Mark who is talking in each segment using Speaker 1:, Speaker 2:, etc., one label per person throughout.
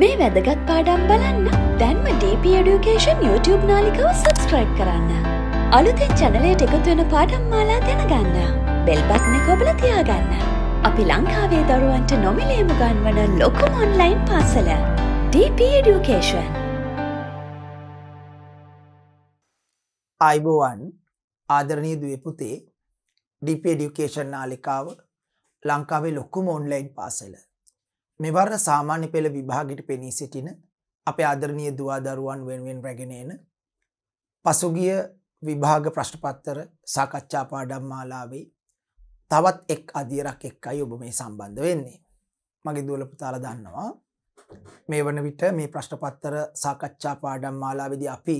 Speaker 1: මේ වැදගත් පාඩම් බලන්න දැන්ම DP Education YouTube නාලිකව සබස්ක්‍රයිබ් කරන්න. අලුතෙන් චැනලයට එකතුවෙන පාඩම් මාලා දැනගන්න. බෙල්බත්න කොබල තියාගන්න. අපි ලංකාවේ දරුවන්ට නොමිලේම ගන්වන ලොකුම ඔන්ලයින් පාසල. DP Education. අයිබෝවන් ආදරණය දුවපුතේ ඩිප ඩියුකේෂන් නාලිකාව ලංකාවේ ලොක්කුම ඔන්ලයින් පාසල මෙවර සාමාන්‍ය පෙළ විභාගට පෙනී සිටින අපේ ආදරණය දවාදරුවන් වෙනුවෙන් රැගෙනන පසුගිය විභාග ප්‍රශ්ටපත්තර සාකච්ඡා පාඩම් මාලාවේ තවත් එක් අධියරක් එක්කයි ඔබ මේ සම්බන්ධ වෙන්නේ. මගේ දුවලපුතාල දන්නවා. මේ වන විට මේ ප්‍රශ්ටපත්තර සාකච්ඡා පාඩම් මාලාවිදි අපි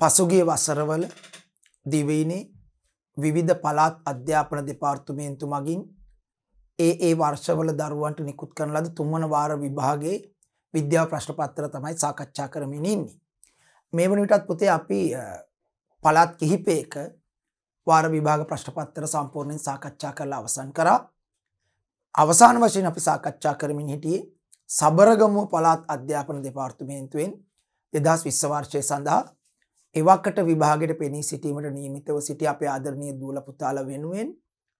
Speaker 1: පසුගේ වසරවල දිවීනේ විවිධ පලාත් අධ්‍යාපන දෙපාර්තුමේන්තු මගින් ඒ ඒ වර්ෂවල දරුවන්ට නිකුත් කරන ලද තුන්වන වාර විභාගේ විද්‍යා ප්‍රශ්න පත්තර තමයි සාකච්ඡා කරමින් ඉන්නේ. මේ වන විටත් පොතේ අපි පළත් කිහිපයක වාර විභාග ප්‍රශ්න පත්තර සම්පූර්ණයෙන් සාකච්ඡා කරලා අවසන් කරා. අවසාන වශයෙන් අපි සාකච්ඡා කරමින් හිටියේ සබරගමුව පළාත් අධ්‍යාපන දෙපාර්තමේන්තුවෙන් 2020 වර්ෂය සඳහා එවකට විභාගයට පෙනී සිටීමට නියමිතව සිටි අපේ ආදරණීය දූල පුතාලා වෙනුවෙන්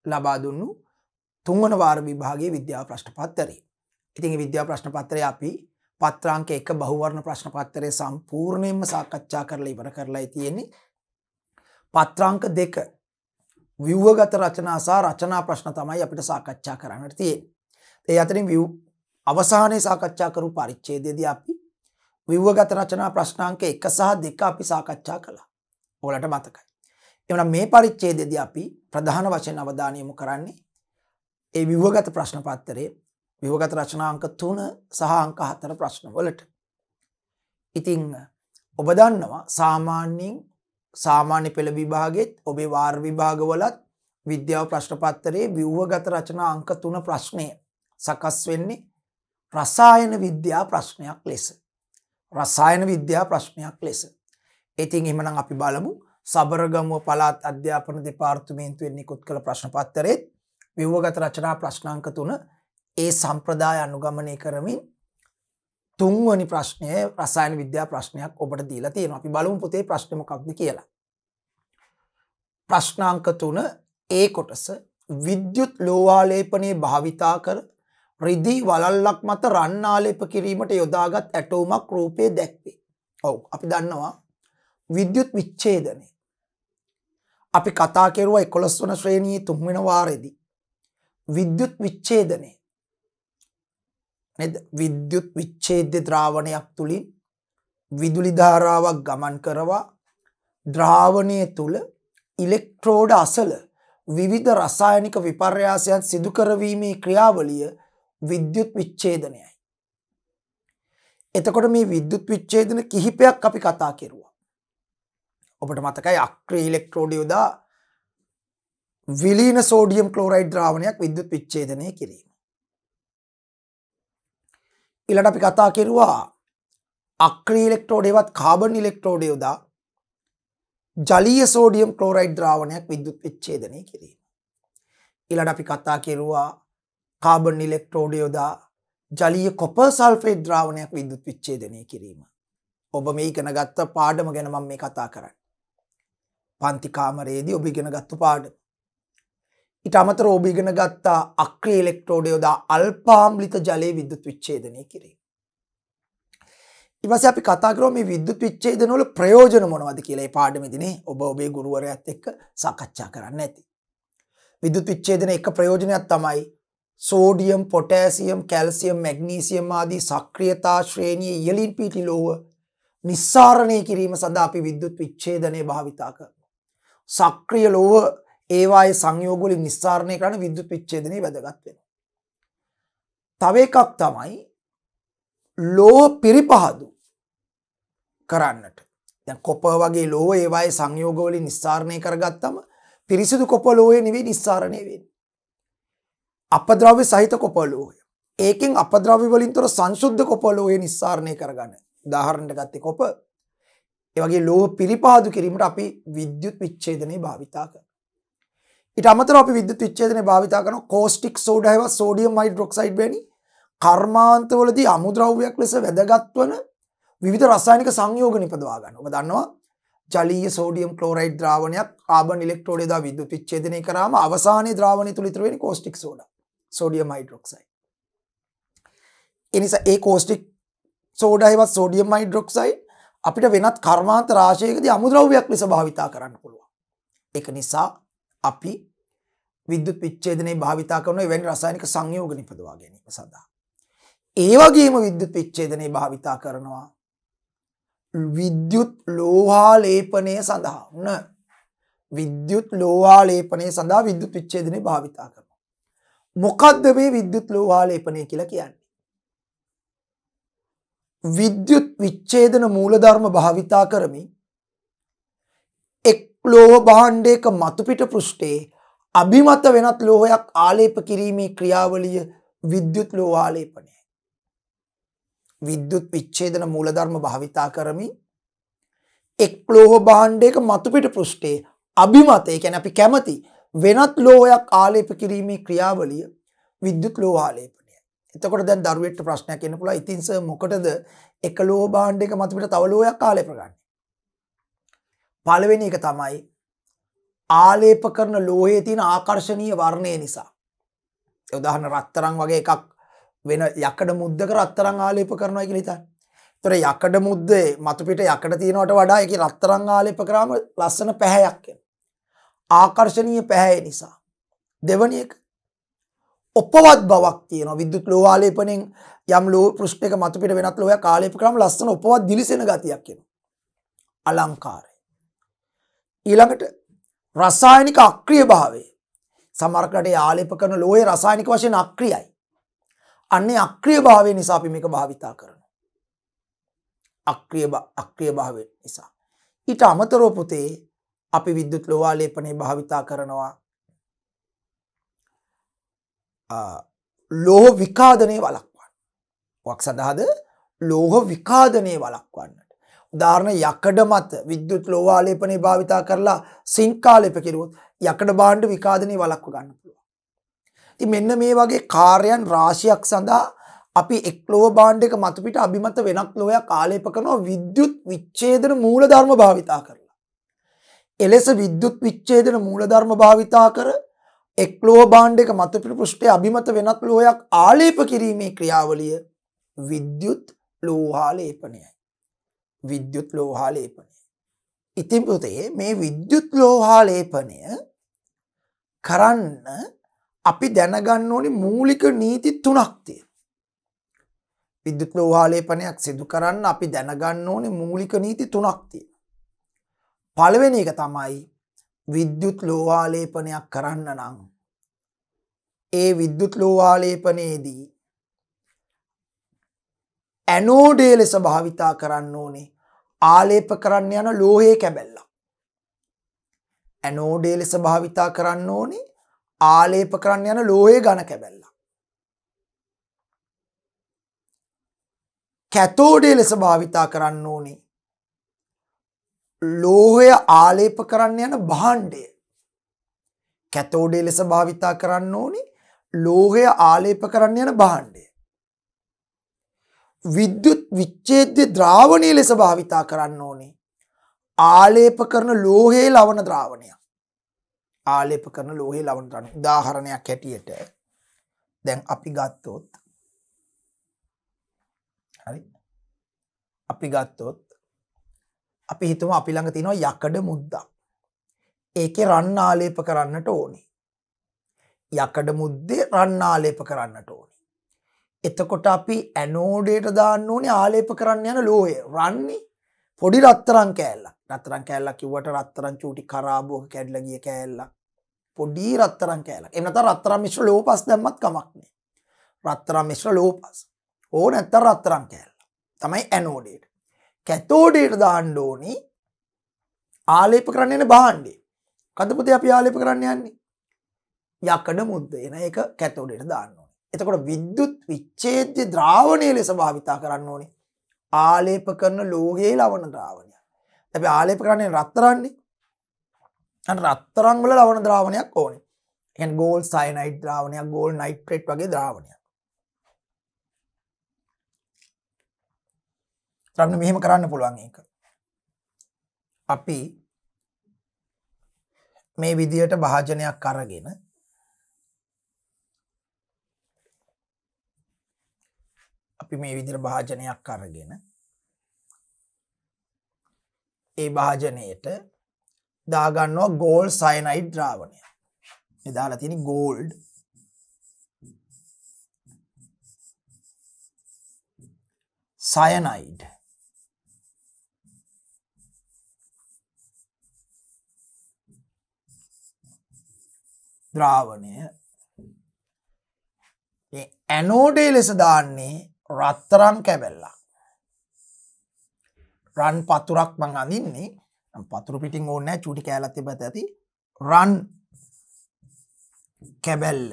Speaker 1: ලබා දුන්නු තුන්වන වාර විභාගේ විද්‍යා ප්‍රශ්න පත්තරේ. ඉතින් විද්‍යා ප්‍රශ්න පත්තරය අපි පත්‍රාංක එක බහුවර්ණ ප්‍රශ්න පත්තරය සම්පූර්ණයෙන්ම සාකච්ඡා කරලා ඉවර කරලා තියෙන්නේ. පත්‍රාංක දෙක ව්‍යවගත රචනා සහ රචනා ප්‍රශ්න තමයි අපිට සාකච්ඡා කරන්නට තියෙන්නේ. ඒ අතරින් ව්‍යු අවසානයේ සාකච්ඡා කරපු පරිච්ඡේදයේදී අපි ව්‍යවගත රචනා ප්‍රශ්නාංක 1 සහ 2 අපි සාකච්ඡා කළා. ඔයාලට මතකයි. එවනම් මේ පරිච්ඡේදයේදී අපි ප්‍රධාන වශයෙන් අවධානය යොමු කරන්නේ ඒ විවගත ප්‍රශ්න පත්තරේ විවගත රචනාංක තුන සහ අංක හතර ප්‍රශ්න වලට. ඉතිං ඔබ දන්නවා සාමාන්‍යින් සාමාන්‍ය පෙළ විභාගෙත් ඔබේ වාර් විභාගවලත් විද්‍යාව ප්‍රශ්නපත්තරේ විව්වගත රචනා අංක තුන ප්‍රශ්නය සකස් වෙන්නේ රසායන විද්‍යා ප්‍රශ්නයක් ලෙස. රසායන විද්‍යා ප්‍රශ්නයක් ලෙස. ඉතින් එමනම් අපි බලමු සබරගමුව පලාත් අධ්‍යාපන දෙපාර්තුමේන්තුවෙන් නිකුත් කළ ප්‍රශ්නපත්තරෙත් විව්වගත රචනා ප්‍රශ්නාංක තුන ඒ සම්ප්‍රදාය අනුගමනය කරමින් තුන්වනි ප්‍රශ්නය රසායන විද්‍යා ප්‍රශ්නයක් ඔබට දීලා තියෙන අපි බලුම් පොතේ ප්‍රශ්නමකක්ද කියලා. ප්‍රශ්නාංක තුන ඒ කොටස විද්‍යුත් ලෝවාලේපනයේ භාවිතා කර රිදිී වලල්ලක් මත රන්නාලේප කිරීමට යොදාගත් ඇටෝමක් රූපය දැක්වේ. ඔවු අපි දන්නවා විද්‍යුත් විච්චේදනය. අපි කතා කෙරුව එකොළොස් වන ශ්‍රේණී තුන්වෙන වාරෙදි. විද්‍යුත් විච්ඡේදනය නේද විද්‍යුත් විච්ඡේද්‍ය ද්‍රාවණයක් තුලින් විදුලි ධාරාවක් ගමන් කරවා ද්‍රාවණය තුල ඉලෙක්ට්‍රෝඩ අසල විවිධ රසායනික විපර්යාසයන් සිදු කරවීමේ ක්‍රියාවලිය විද්‍යුත් විච්ඡේදනයයි. එතකොට මේ විද්‍යුත් විච්ඡේදන කිහිපයක් අපි කතා කෙරුවා. ඔබට මතකයි අක්‍රී ඉලෙක්ට්‍රෝඩ යොදා විලීන සෝඩියම් ක්ලෝරයිඩ් ද්‍රාවණයක් විද්‍යුත් විච්ඡේදනය කිරීම. ඊළඟ අපි කතා කරුවා අක්‍රී ඉලෙක්ට්‍රෝඩේවත් කාබන් ඉලෙක්ට්‍රෝඩේ යොදා ජලීය සෝඩියම් ක්ලෝරයිඩ් ද්‍රාවණයක් විද්‍යුත් විච්ඡේදනය කිරීම. ඊළඟ අපි කතා කරුවා කාබන් ඉලෙක්ට්‍රෝඩේ යොදා ජලීය කොපර් සල්ෆේට් ද්‍රාවණයක් විද්‍යුත් විච්ඡේදනය කිරීම. ඔබ මේ ඉගෙන ගත්ත පාඩම ගැන මම මේ කතා කරන්නේ. පන්ති කාමරයේදී ඔබ ඉගෙන ගත්ත පාඩම. ඉට අමතර ඔබ ඉගෙන ගත්තා අක්‍රී එලෙක්ට්‍රෝඩ යොදා අල්පාම්ලිත ජලයේ විද්‍යුත් විච්ඡේදනය කිරීම. ඉවස අපි කතා කරෝ මේ විද්‍යුත් විච්ඡේදනවල ප්‍රයෝජන මොනවද කියලා ඒ පාඩමේදීනේ ඔබ ඔබේ ගුරුවරයාත් එක්ක සාකච්ඡා කරන්න ඇති. විද්‍යුත් විච්ඡේදන එක ප්‍රයෝජනයක් තමයි සෝඩියම් පොටෑසියම් කැල්සියම් මැග්නීසියම් ආදී සක්‍රියතා ශ්‍රේණියේ ඉහළින් පිටි ලෝහ නිස්සාරණය කිරීම සඳහා අපි විද්‍යුත් විච්ඡේදනය භාවිතා කරනවා. සක්‍රිය ලෝහ ඒවායේ සංයෝග වලින් නිස්සාරණය කරන විද්‍යුත් විච්ඡේදනය වැදගත් වෙනවා. තව එකක් තමයි ලෝහ පිරිපහදු කරන්නට. දැන් කොප වගේ ලෝහ ඒවායේ සංයෝග වලින් නිස්සාරණය කරගත්තම පිරිසිදු කොප ලෝහය නෙවෙයි නිස්සාරණය වෙන්නේ. අපද්‍රව්‍ය සහිත කොප ලෝහය. ඒකෙන් අපද්‍රව්‍ය වලින් තොර සංසුද්ධ කොප ලෝහය නිස්සාරණය කරගන්න. උදාහරණයක් ගත්තේ කොප ඒ වගේ ලෝහ පිරිපහදු කිරීමට අපි විද්‍යුත් විච්ඡේදනය භාවිතා කරනවා. ඉට අමතර අපි විද්‍යුත් විච්චේදනය භාවිතා කරන කෝස්ටික් සෝඩ හව සෝඩියම් හයිඩ්‍රොක්සයිඩ් වැනි කර්මාන්තවලදී අමුද්‍රව්‍යයක් ලෙස වැදගත්වන විවිධ රසායනික සංයෝග නිපදවා ගන්න. ඔබ දන්නවා ජලීය සෝඩියම් ක්ලෝරයිඩ් ද්‍රාවණයක් කාබන් ඉලෙක්ට්‍රෝඩ් එදා විද්‍යුත් විච්ඡේදනය කරාම අවසානයේ ද්‍රාවණය තුල ඉතුරු වෙන්නේ කෝස්ටික් සෝඩා සෝඩියම් හයිඩ්‍රොක්සයිඩ්. ඒ නිසා ඒ කෝස්ටික් සෝඩා හේවත් සෝඩියම් හයිඩ්‍රොක්සයිඩ් අපිට වෙනත් කර්මාන්ත රාශියකදී අමුද්‍රව්‍යයක් ලෙස භාවිතා කරන්න පුළුවන්. ඒක නිසා අපි විද්‍යුත් විච්ඡේදනයේ භාවිතා කරන එවැනි රසායනික සංයෝග නිපදවා ගැනීම සඳහා. ඒ වගේම විද්‍යුත් විච්ඡේදනයේ භාවිතා කරනවා විද්‍යුත් ලෝහාලේපනය සඳහා න විද්‍යුත් ලෝහාලේපනය සඳහා විද්‍යුත් විච්ඡේදනය භාවිතා කරනවා. මොකද්ද මේ විද්‍යුත් ලෝහාලේපනය කියලා කියන්නේ? විද්‍යුත් විච්ඡේදන මූලධර්ම භාවිතා කරමින් ලෝහ භාණ්ඩයක මතුපිට පෘෂ්ඨයේ අභිමත වෙනත් ලෝහයක් ආලේප කිරීමේ ක්‍රියාවලිය විද්‍යුත් ලෝහාලේපනයයි. විද්‍යුත් විච්ඡේදන මූලධර්ම භාවිතා කරමින් එක් ලෝහ භාණ්ඩයක මතුපිට පෘෂ්ඨයේ අභිමත ඒ කියන්නේ අපි කැමති වෙනත් ලෝහයක් ආලේප කිරීමේ ක්‍රියාවලිය විද්‍යුත් ලෝහාලේපනයයි. එතකොට දැන් දරුවෙක්ට ප්‍රශ්නයක් එන්න පුළුවන්. ඉතින් සර් මොකටද එක ලෝහ භාණ්ඩයක මතුපිට තව ලෝහයක් ආලේප කරන්නේ? පළවෙනි එක තමයි ආලේප කරන ලෝහයේ තියෙන ආකර්ශණීය වර්ණය නිසා. උදාහන රත්තරං වගේ එකක් වෙන යකඩ මුද්දක රත්තරං ආලේප කරනවා කියලා හිතන්න. ඒතර යකඩ මුද්දේ මතුපිට යකඩ තියෙනවට වඩා ඒකේ රත්තරං ආලේප කරාම ලස්සන පැහැයක් එනවා. ආකර්ශණීය පැහැය නිසා. දෙවැනි එක ඔපවත් බවක් තියෙනවා විද්‍යුත් ලෝහ ආලේපණයෙන් යම් ලෝහ පෘෂ්ඨයක මතුපිට වෙනත් ලෝහයක් ආලේප කරාම ලස්සන ඔපවත් දිලිසෙන ගතියක් එනවා. අලංකාරය ඊළඟට රසායනික අක්‍රිය භාවය සමර්කට යාලිප කරන ලෝය රසායනික වශයෙන් අක්‍රියයි. අන්නේ අක්‍රිය භාවය නිසා අපි මේක භාවිතා කරන. අක්‍රිය අක්‍රිය භාවය නිසා. ඊට අමතරෝ පුතේ අපි විද්‍යුත් ලෝවාලේපනේ භාවිතා කරනවා ලෝහ විකාදනය වලක්වන්න. වක් සඳහාද ලෝහ විකාදනය වලක්වන්න. ධාරණ යකඩ මත විද්‍යුත් ලෝවාලේපනේ භාවිතා කරලා සිංකාලේප කෙරුවොත් යකඩ භාණ්ඩ විකාදනය වලක්ව ගන්න පුළුවන්. ඉතින් මෙන්න මේ වගේ කාර්යයන් රාශියක් සඳහා අපි එක් ලෝහ භාණ්ඩයක මතු පිට අභිමත වෙනත් ලෝහයක් ආලේප කරනවා විද්‍යුත් විච්ඡේදන මූලධර්ම භාවිතා කරලා. එලෙස විද්‍යුත් විච්ඡේදන මූලධර්ම භාවිතා කර එක් ලෝහ භාණ්ඩයක මතු පිට පෘෂ්ඨයේ අභිමත වෙනත් ලෝහයක් ආලේප කිරීමේ ක්‍රියාවලිය විද්‍යුත් ලෝහාලේපනයයි. විද්‍යුත් ලෝහාලේපනය. ඉතින් පුතේ මේ විද්‍යුත් ලෝහාලේපනය කරන්න අපි දැනගන්න ඕනි මූලික නීති තුනක්තිය. විද්‍යුත් ලෝහාලේපනයක් සිදු කරන්න අපි දැනගන්න ඕනි මූලික නීති තුනක්තිය. පළවෙෙන එක තමයි විද්‍යුත් ලෝවාලේපනයක් කරන්න නං. ඒ විද්‍යුත් ලෝවාලේපනයේදී ඇනෝඩේ ලෙස භාවිතා කරන්න ඕනේ ආලේප කරන්න යන ලෝහයේ කැබැල්ල. ඇනෝඩේ ලෙස භාවිතා කරන්න ඕනි ආලේප කරන්න යන ලෝහයේ ගණ කැබැල්ල. කැතෝඩේ ලෙස භාවිතා කරන්න ඕනේ ලෝහය ආලේප කරන්න යන භාණ්ඩය කැතෝඩේ ලෙස භාවිතා කරන්න ඕනේ ලෝහය ආලේප කරන්න යන භාණ්ඩය. විද්‍යුත් විච්ඡේද්‍ය ද්‍රාවණය ලෙස භාවිතා කරන්න ඕනේ. ආලේප කරන ලෝහේ ලවණ ද්‍රාවණයක්. ආලේප කරන ලෝහේ ලවණ ද්‍රාවණය. උදාහරණයක් හැටියට දැන් අපි ගත්තොත් හරි අපි ගත්තොත් අපි හිතමු අපි ළඟ තියෙනවා යකඩ මුද්දක්. ඒකේ රන් ආලේප කරන්නට ඕනේ. යකඩ මුද්දේ රන් ආලේප කරන්නට ඕනේ. එතකොට අපි ඇනෝඩේට දාන්න ඕනේ ආලේප කරන්න යන ලෝය රන්නේ පොඩි රත්තරන් කෑල්ල රත්තරන් කෑල්ලක් කිව්වට රත්තරන් චූටි කරාබෝක කැඩල ගිය කෑල්ල පොඩි රත්තරන් කෑල එනත රත්තරම් මිශ්‍ර ලෝපස් දැම්මත් කමක්නේ රත්තරම් මිශ්‍ර ලෝපස් ඕ නැත්ත රත්තරන් කෑල්ල තමයි ඇනෝඩේට කැතෝඩේට දාන්න ඕනේ ආලේප කරන්න එන බාණ්ඩේ කදපුති අපි ආලේප කරන්න යන්නේ යකඩ මුද්ද එන එක කැතෝඩේට දාන්න එතකොට විද්‍යුත් විච්ඡේද්‍ය ද්‍රාවණය ලෙස භාවිතා කරන්න ඕනේ. ආලේප කරන ලෝහයේ ලවණ ද්‍රාවණය. අපි ආලේප කරන්නේ රත්තරන්නේ. අන්න රත්තරන් වල ලවණ ද්‍රාවණයක් ඕනේ. ඒ කියන්නේ ගෝල් සයනයිඩ් ද්‍රාවණයක්, ගෝල් නයිට්‍රේට් වගේ ද්‍රාවණයක්. ත්‍රාණ මෙහෙම කරන්න පුළුවන් ඒක. අපි මේ විදියට භාජනයක් අරගෙන අපි මේ විදිර භාජනයක් අරගෙන ඒ භාජනයට දාගන්නවා ගෝල් සයනයි ද්‍රාවණය එදාලා තිනි ගෝල්ඩ් සයනයිඩ් ද්‍රාවණය ඇනෝඩේ ලෙස දාන්නේ රත්තරන් කැබැල්ලා. රන් පතුරක් මං අඳින්නේ පතුරු පිටින් ඕන්න චුටි කෑලති බත ඇති රන් කැබැල්ල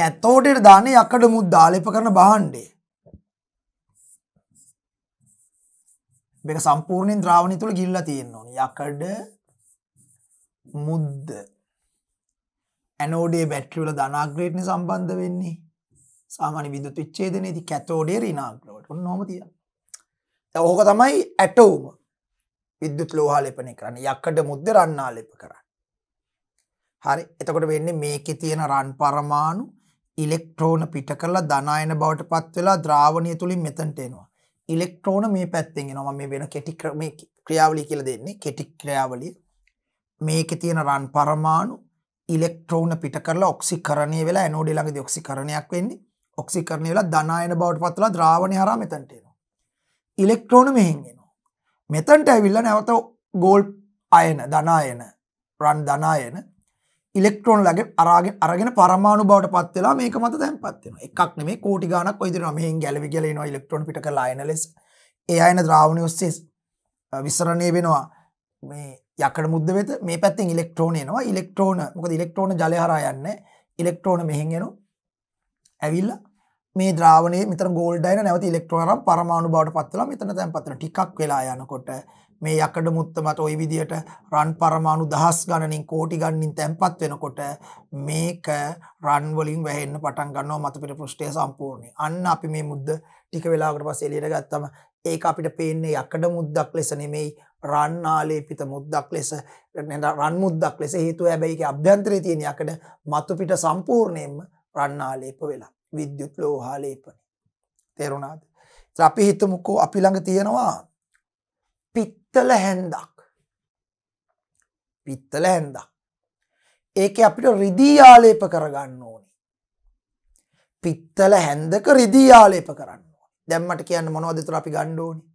Speaker 1: කැතෝටට දාන යකඩ මුත් දාලප කරන බහන්්ඩේ බෙක සම්පූර්ණයෙන් ද්‍රාවණය තුළ ගිල්ල තියෙන්නවා යකඩ මුද්ද ඇනෝඩේ බැට්‍රිවල ධනාග්‍රේට්න සම්බන්ධ වෙන්නේ සාමාන්‍ය විදුත් විච්චේදනයේති කැතෝඩේ රිනාග්‍රවට නොමතිය ඕක තමයි ඇටවුම විද්‍යුත් ලෝහාලෙපන කරන්න යක්කට මුද්ද රන්නාලෙප කරන්න හරි එතකොට වෙන්නේ මේක තියෙන රන් පරමාණු ඉලෙක්ට්‍රෝන පිට කරලා දනායන බවට පත්වෙලා ද්‍රාවණය තුළින් මෙතැන්ටේෙනවා ඉලෙක්ට්‍රෝන මේ පැත්තෙන් නොම මේ වෙන කෙටි ක්‍රම ක්‍රියාවලි කියල දෙන්නේ කෙටි ක්‍රියාවලිය මේක තියෙන රන් පරමාණු ඉලෙක්ට්‍රෝන පිට කරලා ඔක්සිකරණය වෙලා ඇනෝඩේ ළඟදී ඔක්සිකරණයක් වෙන්නේ. ඔක්සිකරණය වෙලා ධනායන බවට පත් වෙලා ද්‍රාවණය හරහා මෙතනට එනවා. ඉලෙක්ට්‍රෝන මෙහෙන් එනවා. මෙතනට ඇවිල්ලා නැවත ගෝල් අයන ධනායන රන් ධනායන ඉලෙක්ට්‍රෝන ලගේ අරගෙන අරගෙන පරමාණු බවට පත් වෙලා මේක මත තැන්පත් වෙනවා. එකක් නෙමෙයි කෝටි ගණක් ඔය දිනවා මෙහෙන් ගැලවි ගැලේ එනවා ඉලෙක්ට්‍රෝන පිට කරලා අයන ලෙස. ඒ අයන ද්‍රාවණය ඔස්සේ විසරණය වෙනවා මේ යකට මුද්ද වෙත මේ පැත්තිෙන් ඉලෙක්ට්‍රෝන නවා ඉලෙක්ට්‍රෝන මොක ඉලෙක්ට්‍රෝන ජලහර යන්න ඉලෙක්ට්‍රෝන මෙහෙන්ගෙන ඇවිල්ල මේ ද්‍රාවන මෙත ගෝල්ඩයින නැවති ඉලෙක්ට්‍රෝනම් පරමාණු බවට පත්වලා මෙතන තැන්පතන ටිකක් වෙලා යනකොට මේ යකඩ මුත්තමට ඔයි විදියට රන් පරමාණු දහස් ගණනින් කෝටි ගණනින් තැන්පත් වෙනකොට මේක රන් වලින් වැහෙන්න පටන් ගන්නවා මතපිට පෘෂ්ඨය සම්පූර්ණයි. අන්න අපි මේ මුද්ද ටික වෙලාවකට පස්සේ එළියට ගත්තම ඒක අපිට පේන්නේ යකඩ මුද්දක් ලෙස නෙමෙයි රන් ආලේපිත මුද්දක් ලෙස රන් මුද්දක් ලෙස හේතුව හැබැයි ඒක අභ්‍යන්තරයේ තියෙන යකඩ මතු පිට සම්පූර්ණයෙන්ම රන් ආලේප වෙලා විද්‍යුත් ලෝහාලේපනේ තේරුණාද අපි හිතමුකෝ අපි ළඟ තියෙනවා පිත්තල හැන්දක් පිත්තල හැන්දක් ඒක අපිට රිදී ආලේප කරගන්න ඕනේ පිත්තල හැන්දක රිදී ආලේප කරන්න ඕනේ දැන් මට කියන්න මොනවද ඒතර අපි ගන්න ඕනේ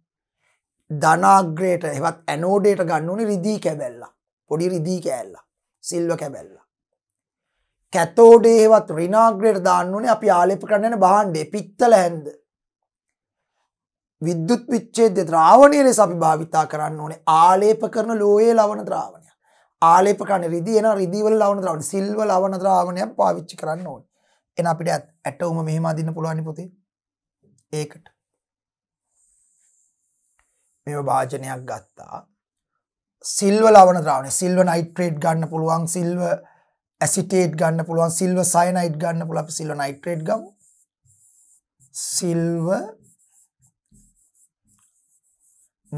Speaker 1: ධනාග්‍රයට හෙවත් ඇනෝඩේට ගන්න ඕනේ රිදී කැබැල්ලා. පොඩි රිදී කෑල්ලා. සිල්ව කැබැල්ලා. කැතෝඩේ හෙවත් ඍණාග්‍රයට දාන්න ඕනේ අපි ආලේප කරන්න යන භාණ්ඩේ පිත්තල හැන්ද. විද්‍යුත් විච්ඡේද්‍ය ද්‍රාවණය ලෙස අපි භාවිතා කරන්න ඕනේ ආලේප කරන ලෝයේ ලවණ ද්‍රාවණයක්. ආලේප කරන රිදී එන රිදී වල ලවණ ද්‍රාවණය, සිල්ව ලවණ ද්‍රාවණයක් පාවිච්චි කරන්න ඕනේ. එන අපිට ඇටවම මෙහෙම අදින්න පුළුවන් පොතේ. ඒකට මෙම භාජනයක් ගත්තා සිල්ව ලවන ද්‍රාවන සිල්ව නයිට්‍රේට් ගන්න පුළුවන් සිල්ව ඇසිටේට් ගන්න පුළුවන් සිල්ව සයිනයිට් ගන්න පුළ අප සිල්ව නයිට්‍රේට් ගම් සිල්ව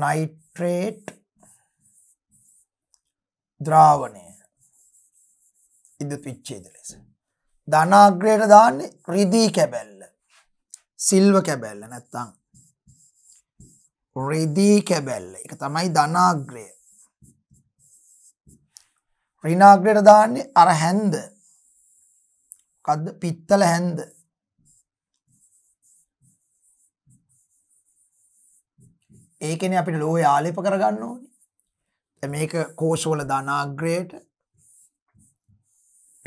Speaker 1: නයිට්‍රේට් ද්‍රාවණය ඉදු පිච්චේද ලෙස ධනාග්‍රයට දාන්න රිදී කැබැල්ල සිල්ව කැබැල්ල නැත්තං රෙදී කැබැල්ල එක තමයි ධනාග්‍රය රිනාග්‍රයට දාන්නේ අර හැන්ද කද්ද පිත්තල හැන්ද ඒකන අපිට ලෝය ආලෙප කරගන්න ඕනි මේක කෝෂවල ධනාග්‍රයට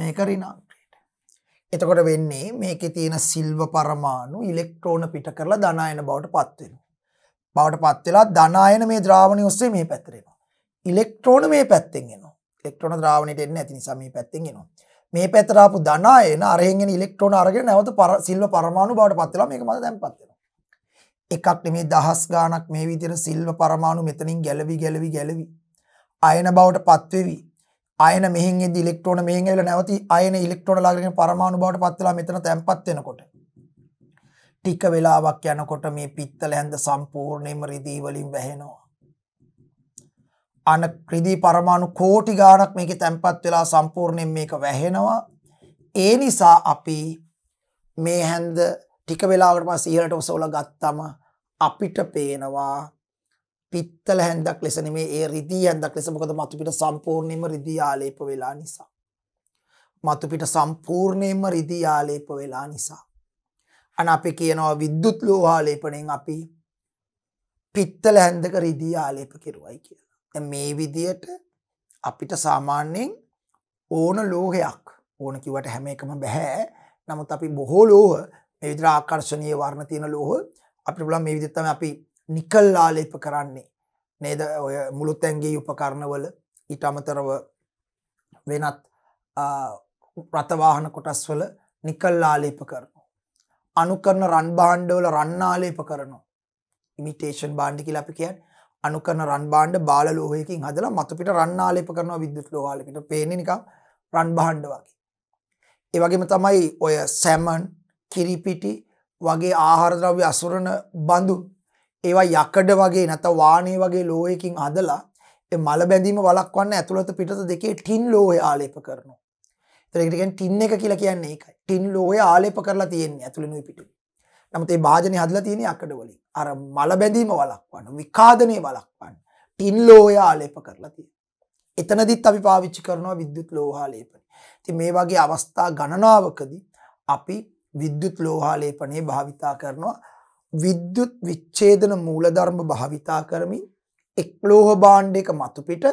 Speaker 1: මේක රිනාග්‍රයට එතකොට වෙන්නේ මේක තියෙන සිල්ව පරමාණු ඉලෙක්ට්‍රෝන පිට කරලා ධනායන බවට පත්වෙන බවට පත් වෙලා ධනායන මේ ද්‍රාවණය ඔස්සේ මේ පැත්තට එනවා. ඉලෙක්ට්‍රෝන මේ පැත්තෙන් එනවා. ඉලෙක්ට්‍රෝන ද්‍රාවණයට එන්නේ නැති නිසා මේ පැත්තෙන් එනවා. මේ පැත්තට ආපු ධනායන අරහෙන් එන ඉලෙක්ට්‍රෝන අරගෙන නැවත සිල්ව පරමාණු බවට පත් වෙලා මේක මත තැන්පත් වෙනවා. එකක් නෙමේ දහස් ගාණක් මේ විදිහට සිල්ව පරමාණු මෙතනින් ගැලවි ගැලවි ගැලවි අයන බවට පත් වෙවි. අයන මෙහෙන් එද්දි ඉලෙක්ට්‍රෝන මෙහෙන් ඇවිල්ලා නැවති අයන ඉලෙක්ට්‍රෝන ලාගෙන පරමාණු බවට පත් වෙලා මෙතන තැන්පත් වෙනකොට ටික වෙලාවක් යනකොට මේ පිත්තල හැඳ සම්පූර්ණයෙන්ම රිදී වලින් වැහෙනවා. අන ක්‍රිදී පරමාණු කෝටි ගාණක් මේකේ තැම්පත් වෙලා සම්පූර්ණයෙන් මේක වැහෙනවා. ඒ නිසා අපි මේ හැඳ ටික වෙලාවකට පස්සේ ඉහළට ඔසවලා ගත්තම අපිට පේනවා පිත්තල හැන්දක් ලෙස නෙමේ ඒ රිදී හැන්දක් ලෙස මොකද මතු පිට සම්පූර්ණයෙන්ම රිදී ආලේප වෙලා නිසා. මතු පිට සම්පූර්ණයෙන්ම රිදී ආලේප වෙලා නිසා. අන අපි කියනවා විද්දුත් ලෝහාලේපනෙන් අපි පිත්තල හැන්දක රිදී ආලේප කිරුවයි කියලා. මේ විදියට අපිට සාමාන්‍යයෙන් ඕන ලෝහයක් ඕන කිවට හැම එකම බැහැ නමුත් අපි බොහෝ ලෝහ විදිර ආකර්ශණය වර්ණ තියෙන ලෝහ අපි පුළන් මේ විදිත්තම අපි නිකල් ආලේප කරන්නේ නේද ඔය මුළුත් ඇන්ගේ උපකරණවල ඊට අමතරව වෙනත් රතවාහන කොටස්වල නිකල් ආලේප කර අණු කරන රන් භාණ්ඩවල රන්නාලේප කරනවා. ඉමිටේෂන් භාණ්ඩ කියලා අපි කියන්නේ. අණු කරන රන් භාණ්ඩ බාල ලෝහයකින් හදලා මතු පිට රන්නාලේප කරනවා විද්‍යුත් ලෝහාලේපිට. පේන්නේ නිකන් රන් භාණ්ඩ වගේ. ඒ වගේම තමයි ඔය සැමන්, කිරිපිටි වගේ ආහාර ද්‍රව්‍ය අසුරන බඳු ඒවා යකඩ වගේ නැත්නම් වාණේ වගේ ලෝහයකින් හදලා ඒ මල බැඳීම වළක්වන්න ඇතුළත පිටත දෙකේ ටින් ලෝහය ආලේප කරනවා. තරෙකටගෙන් ටින් එක කියලා කියන්නේ එකයි ටින් ලෝය ආලේප කරලා තියෙන්නේ ඇතුළනුයි පිටු නමුතේ භාජනය හදලා තියෙන අකඩවලින් අර මල බැඳීම වලක්වන්න විකාදනය වලක්වන්න ටින් ලෝය ආලේප කරලා තියෙන එතනදිත් අපි පාවිච්චි කරනවා විද්‍යුත් ලෝහාලේපන ති මේ වගේ අවස්ථා ගණනාවකදී අපි විද්‍යුත් ලෝහාලේපනේ භාවිතා කරනවා විද්‍යුත් විච්ඡේදන මූලධර්ම භාවිතා කරමින් එක්ලෝහ භාණ්ඩයක මතුපිට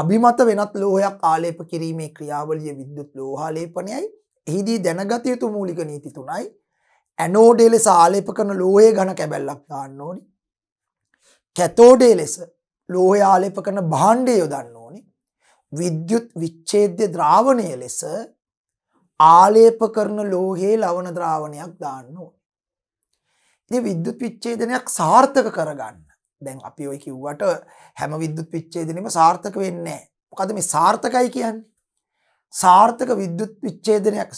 Speaker 1: අභිමත වෙනත් ලෝහයක් ආලේප කිරීමේ ක්‍රියාවලිය විද්‍යුත් ලෝහාලේපනයයි. එහිදී දැනගත යුතු මූලික නීති තුනයි. ඇනෝඩේ ලෙස ආලේප කරන ලෝහයේ ඝන කැබැල්ලක් දාන්න ඕනි. කැතෝඩේ ලෙස ලෝහය ආලේප කරන භාණ්ඩය යොදන්න ඕනි. විද්‍යුත් විච්ඡේද්‍ය ද්‍රාවණය ලෙස ආලේප කරන ලෝහයේ ලවණ ද්‍රාවණයක් දාන්න ඕනි. ඉතින් විද්‍යුත් විච්ඡේදනයක් සාර්ථක කරගන්න දැන් අපි ඔය කිව්වට හැම විද්‍යුත් විච්ඡේදනයම සාර්ථක වෙන්නේ නැහැ. මොකද මේ සාර්ථකයි කියන්නේ? සාර්ථක විද්‍යුත් විච්ඡේදනයක්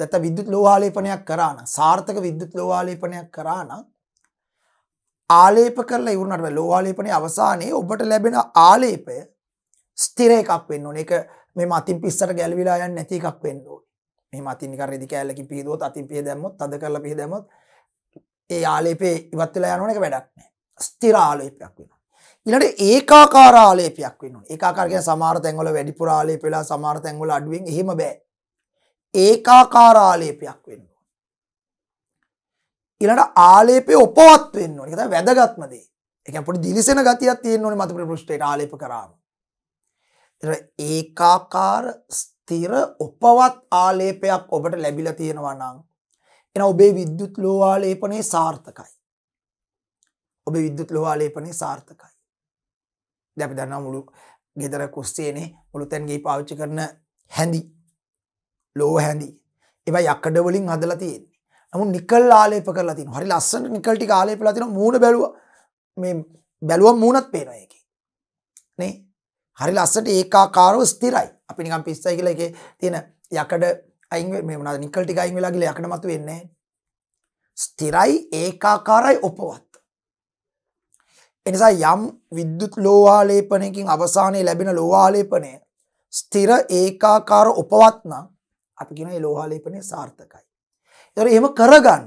Speaker 1: නැත්නම් විද්‍යුත් ලෝහාලේපනයක් කරා නම් සාර්ථක විද්‍යුත් ලෝහාලේපනයක් කරා නම් ආලේප කරලා ඉවරනට බෑ. ලෝහාලේපනයේ අවසානයේ ඔබට ලැබෙන ආලේපය ස්ථිර එකක් වෙන්න ඕනේ. ඒක මේ මතින් පිස්සට ගැලවිලා යන්නේ නැති එකක් වෙන්න ඕනේ. මේ මතින් නිකන් රෙදි කෑල්ලකින් පිහදුවොත් අතින් පිහ දැම්මොත් තද කරලා පිහ දැම්මොත් ඒ ආලේපේ ඉවත් වෙලා යනවනේ ඒක වැඩක් නෑ. ස්ථිර ආලේපයක් වෙනවා. ඊළඟට ඒකාකාර ආලේපයක් වෙනවා. ඒකාකාර කියන්නේ සමහර තැන්වල වැඩිපුර ආලේප වෙලා සමහර තැන්වල අඩුවෙන් එහෙම බෑ. ඒකාකාර ආලේපයක් වෙන්න ඕන. ඊළඟට ආලේපේ උපවත් වෙන්න ඕන. ඒක තමයි වැදගත්ම දේ. ඒ කියන්නේ පොඩි දිලිසෙන ගතියක් තියෙන්න ඕනේ මතු ප්‍රෘෂ්ඨයට ආලේප කරාම. ඊට ඒකාකාර ස්ථිර උපවත් ආලේපයක් ඔබට ලැබිලා තියෙනවා නම් එන ඔබේ විද්‍යුත් ලෝආලේපනයේ සාර්ථකයි. ඔබ විද්‍යුත් ලෝවාලේපනය සාර්ථකයි. දැපි දන්න මුළු ගෙදර කොස්සේනේ මුළු තැන්ගේ පාවිච්චි කරන හැඳි ලෝ හැඳි එව යක්කඩවලින් හදලා තියෙන්නේ නමු නිකල් ආලේප කරලා තින හරි ලස්සන නිකල්ටි ආලේපලා තින මූුණ බැලුව මේ බැලුවම් මූුණත් පේනවා එක නේ හරි ලස්සට ඒකා කාරෝ ස්තිරයි අපි නිකම් පිස්සයි කියල එක තියෙන යකඩ අයින් මෙමන නිකල්ටි අයින් වෙලාගල යකඩ මතු වෙන්නේ ස්තිරයි ඒකාකාරයි ඔපවත් එනිසා යම් විද්‍යුත් ලෝවාලේපනයකින් අවසානයේ ලැබෙන ලෝවාලේපනය ස්ථිර ඒකාකාර උපවත්න අපි කියන ලෝහාලේපනය සාර්ථකයි. එතකොට එහෙම කරගන්න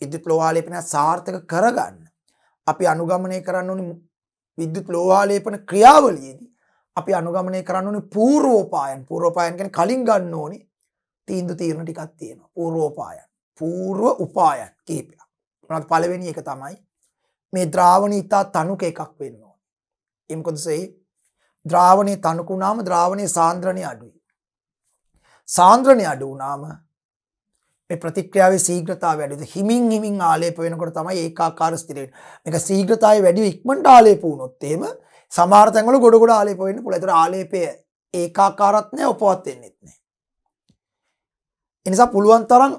Speaker 1: විද්‍යුත් ලෝහාලේපනය සාර්ථක කරගන්න අපි අනුගමනය කරන්න ඕනේ විද්‍යුත් ලෝහාලේපන ක්‍රියාවලියේදී අපි අනුගමනය කරන්න ඕනේ පූර්වෝපායන්. පූර්වෝපායන් කියන්නේ කලින් ගන්න ඕනේ තීන්දුව තීරණ ටිකක් තියෙනවා. පූර්වෝපායන්. පූර්ව උපායන් කීපයක්. මොනවද පළවෙනි එක තමයි මේ ද්‍රාවණය ඉතා තනුක එකක් වෙන්න ඕන. එමකොද සෙයි ද්‍රාවණය තනකුණාම ද්‍රාවණය සාන්ද්‍රණය අඩුයි. සාන්ද්‍රණය අඩු වනාම මේ ප්‍රතික්‍රියාවේ සීග්‍රතාව වැඩිද හිමින් හිමින් ආලේප වෙනකොට තමයි ඒකාකාර ස්ථිරෙන්නේ. මේක සීග්‍රතාවය වැඩි ඉක්මනට ආලේප වුණොත් එහෙම සමහර තැන්වල ගොඩ ගොඩ ආලේප වෙන්න පුළුවන්. ඒතර ආලේපය ඒකාකාරත් නැහැ උපවත් වෙන්නෙත් නැහැ. එනිසා පුළුවන් තරම්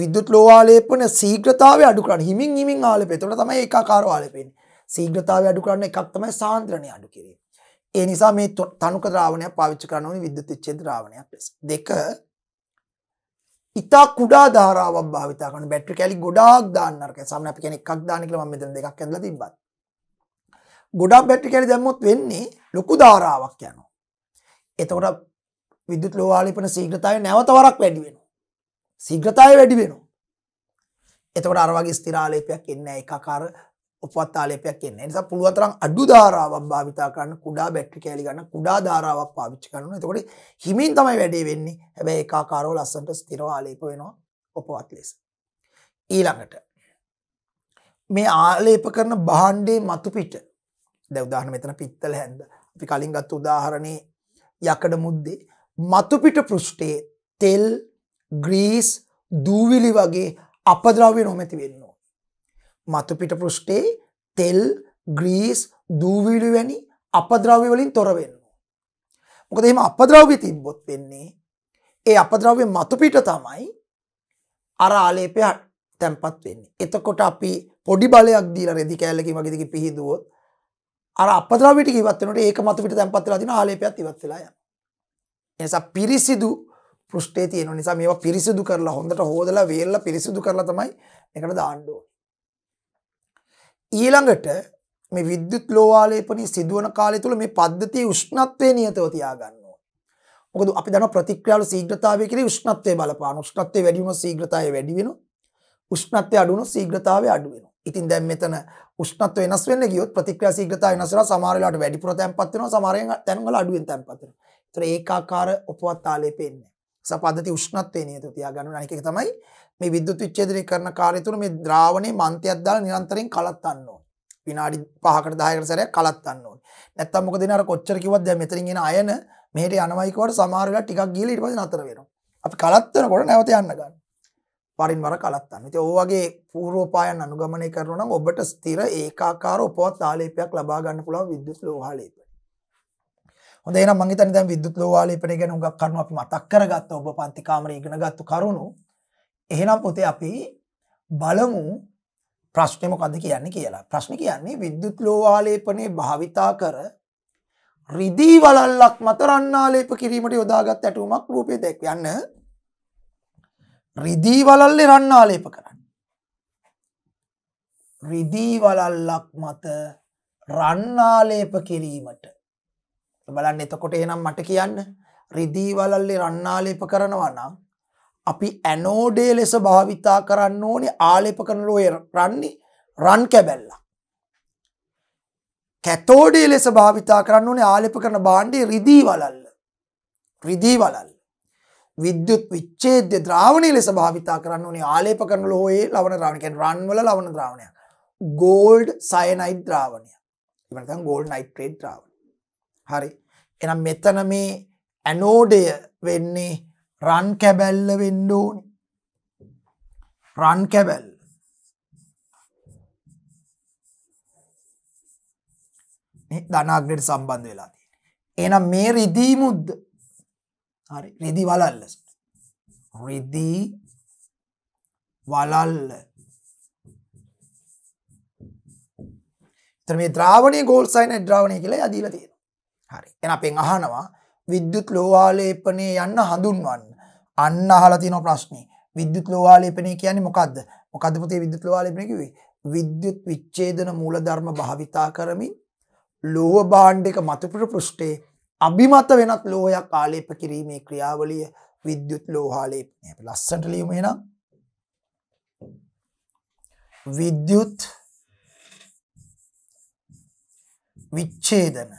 Speaker 1: විද්‍යුත් ලෝවාලේපන සීග්‍රතාවය අඩු කරන්න හිමින් හිමින් ආලපේ. එතකොට තමයි ඒකාකාර ආලපෙන්නේ. සීග්‍රතාවය අඩු කරන්න එකක් තමයි සාන්ද්‍රණය අඩු කිරීම. ඒ නිසා මේ තනුක ද්‍රාවණය පාවිච්චි කරන්න ඕනේ විද්‍යුත් විච්ඡේද ද්‍රාවණයක් ලෙස. දෙක ඉතා කුඩා ධාරාවක් භාවිතා කරන බැටරි කැලි ගොඩාක් දාන්න අරක. සමහර අපි කියන්නේ එකක් දාන්න කියලා මම මෙතන දෙකක් ඇඳලා තිබ්බත්. ගොඩාක් බැටරි කැලි දැම්මොත් වෙන්නේ ලොකු ධාරාවක් යනවා. එතකොට විද්‍යුත් ලෝවාලේපන සීග්‍රතාවය නැවත වරක් වැඩි වෙනවා. සිග්‍රතාය වැඩි වෙනවා. එතකොට අරවගේ ස්තිරාලේපයක් එන්න එකකාර උපත් ආලේපයක් එන්න. ඒ නිසා පුළුවන් තරම් අඩු ධාරාවක් භාවිතා කරන්න, කුඩා බැටරි කැලි ගන්න, කුඩා ධාරාවක් පාවිච්චි කරනවා. එතකොට හිමින් තමයි වැඩේ වෙන්නේ. හැබැයි ඒකාකාරව ලස්සනට ස්ථිරව ආලේප වෙනවා උපවත් ලෙස. ඊළඟට මේ ආලේප කරන භාණ්ඩේ මතු පිට. දැන් උදාහරණ මෙතන පිත්තල හැන්ද. අපි කලින් ගත්ත උදාහරණේ යකඩ මුද්දේ මතු පිට පෘෂ්ඨයේ තෙල් ග්‍රීස් දූවිලි වගේ අපද්‍රව්‍ය නොමැති වෙන්නවා. මතුපිට පෘෂ්ටේ තෙල් ග්‍රීස් දූවිලි වැනි අපද්‍රව්‍ය වලින් තොර වෙන්න. මොකද එහෙම අපද්‍රව්‍ය තිබ්බොත් වෙන්නේ ඒ අපද්‍රව්‍ය මතුපිට තමයි අර ආලේපය තැම්පත් වෙන්නේ. එතකොට අපි පොඩි බලයක් දීලා රෙදි කෑල්ලකින් වගේ දෙකේ පිහිදුවොත් අර අපද්‍රව්‍ය ටික ඉවත් වෙනකොට ඒක මතුපිට තැම්පත් වෙලා තියෙන ආලේපයත් ඉවත් වෙලා යනවා. එනිසා පිරිසිදු පෘෂ්ඨයේ තියෙන නිසා මේවා පිරිසිදු කරලා හොඳට හොදලා වේල්ලා පිරිසිදු කරලා තමයි මේකට දාන්න ඕනේ. ඊළඟට මේ විද්‍යුත් ලෝවාලේපනය සිදුවන කාලය තුළ මේ පද්ධතිය උෂ්ණත්වය නියතව තියාගන්න මොකද අපි දන ප්‍රතික්‍රියාවල සීග්‍රතාවය කියලා උෂ්ණත්වය බලපාන උෂ්ණත්වය වැඩි වුණොත් සීග්‍රතාවය වැඩි වෙනවා උෂ්ණත්වය අඩු වුණොත් සීග්‍රතාවය අඩු වෙනවා ඉතින් දැන් මෙතන උෂ්ණත්වය වෙනස් වෙන්න ගියොත් ප්‍රතික්‍රියා සීග්‍රතාවය වෙනස් වෙනවා සමහර වෙලාවට වැඩිපුර තැම්පත් වෙනවා සමහර තැන් වල අඩුවෙන් තැම්පත් වෙනවා ඒතර ඒකාකාර උපවත් ආලේපෙන්නේ සපද්ධති උෂ්ණත්වය නියත තියාගන්න ඕන. අනික එක තමයි මේ විද්‍යුත් විච්ඡේදනය කරන කාර්ය තුන මේ ද්‍රාවණේ මන්ත්‍රයක් දාලා නිරන්තරයෙන් කලත්තන්න ඕන. විනාඩි 5කට 10කට සැරයක් කලත්තන්න ඕන. නැත්තම් මොකද වෙන්නේ අර කොච්චර කිව්වත් දැන් මෙතනින් එන අයන මෙහෙට යනවයි කියවට සමහර වෙලා ටිකක් ගිහලා ඊට පස්සේ නතර වෙනවා. අපි කලත්තනකොට නැවත යන්න ගන්න. පරින් වර කලත්තන්න. ඉතින් ඔය වගේ පූර්වෝපායන් අනුගමනය කරනවා නම් ඔබට ස්ථිර ඒකාකාර උපවත් ආලේපයක් ලබා ගන්න පුළුවන් විද්‍යුත් ලෝහාලේප. හොඳ එහෙනම් මං හිතන්නේ දැන් විද්‍යුත් ලෝවාලේපණය ගැන හුඟක් කරුණු අපි මතක් කරගත්තා ඔබ පන්ති කාමරේ ඉගෙන ගත්තු කරුණු. එහෙනම් පොතේ අපි බලමු ප්‍රශ්නේ මොකද්ද කියන්නේ කියලා. ප්‍රශ්නේ කියන්නේ විද්‍යුත් ලෝවාලේපණය භාවිතා කර රිදී වලල්ලක් මත රන්නාලේප කිරීමට යොදාගත් ඇටුමක් රූපේ දැක්වන්න රිදී වලල්ලේ රන්නාලේප කරන්න. රිදී වලල්ලක් මත රන්නාලේප කිරීමට බලන්න එතකොට එහෙනම් මට කියන්න රිදී වලල්ලේ රන්නාලේප කරනවා නම් අපි ඇනෝඩේ ලෙස භාවිතා කරන්න ඕනේ ආලේප කරන ලෝය රන්නේ රන් කැබැල්ල. කැතෝඩේ ලෙස භාවිතා කරන්න ඕනේ ආලේප කරන භාණ්ඩේ රිදී වලල්ල. රිදී වලල්ල. විද්‍යුත් විච්ඡේද්‍ය ද්‍රාවණය ලෙස භාවිතා කරන්න ඕනේ ආලේප කරන ලෝහයේ ලවණ ද්‍රාවණය කියන්නේ රන් වල ලවණ ද්‍රාවණයක්. ගෝල්ඩ් සයනයිඩ් ද්‍රාවණය. එහෙම නැත්නම් ගෝල්ඩ් නයිට්‍රේට් ද්‍රාවණය. හරි. එනම් මෙතන මේ ඇනෝඩය වෙන්නේ රන් කැබැල්ල වෙන්න ඕනි. රන් කැබැල්. ධනාග්‍රයට සම්බන්ධ වෙලා තියෙන. එනම් මේ රිදී මුද්ද. හරි රිදි වලල්ල. රිදී වලල්ල. එතන මේ ද්‍රාවණයේ ගෝල් සයින් ද්‍රාවණය කියලා යදීලා තියෙනවා. හරි එන අපෙන් අහනවා විද්‍යුත් ලෝවාලේපනය යන්න හඳුන්වන්න අන්න අහලා තියන ප්‍රශ්නේ විද්‍යුත් ලෝවාලේපනය කියන්නේ මොකක්ද මොකද පුතේ විද්‍යුත් ලෝවාලේපනය කිව්වේ විද්‍යුත් විච්ඡේදන මූලධර්ම භාවිතා කරමින් ලෝහ භාණ්ඩයක මතුපිට පෘෂ්ඨයේ අභිමත වෙනත් ලෝහයක් ආලේප කිරීමේ ක්‍රියාවලිය විද්‍යුත් ලෝහාලේපනය. අපි ලස්සනට ලියමු එහෙනම්. විද්‍යුත් විච්ඡේදන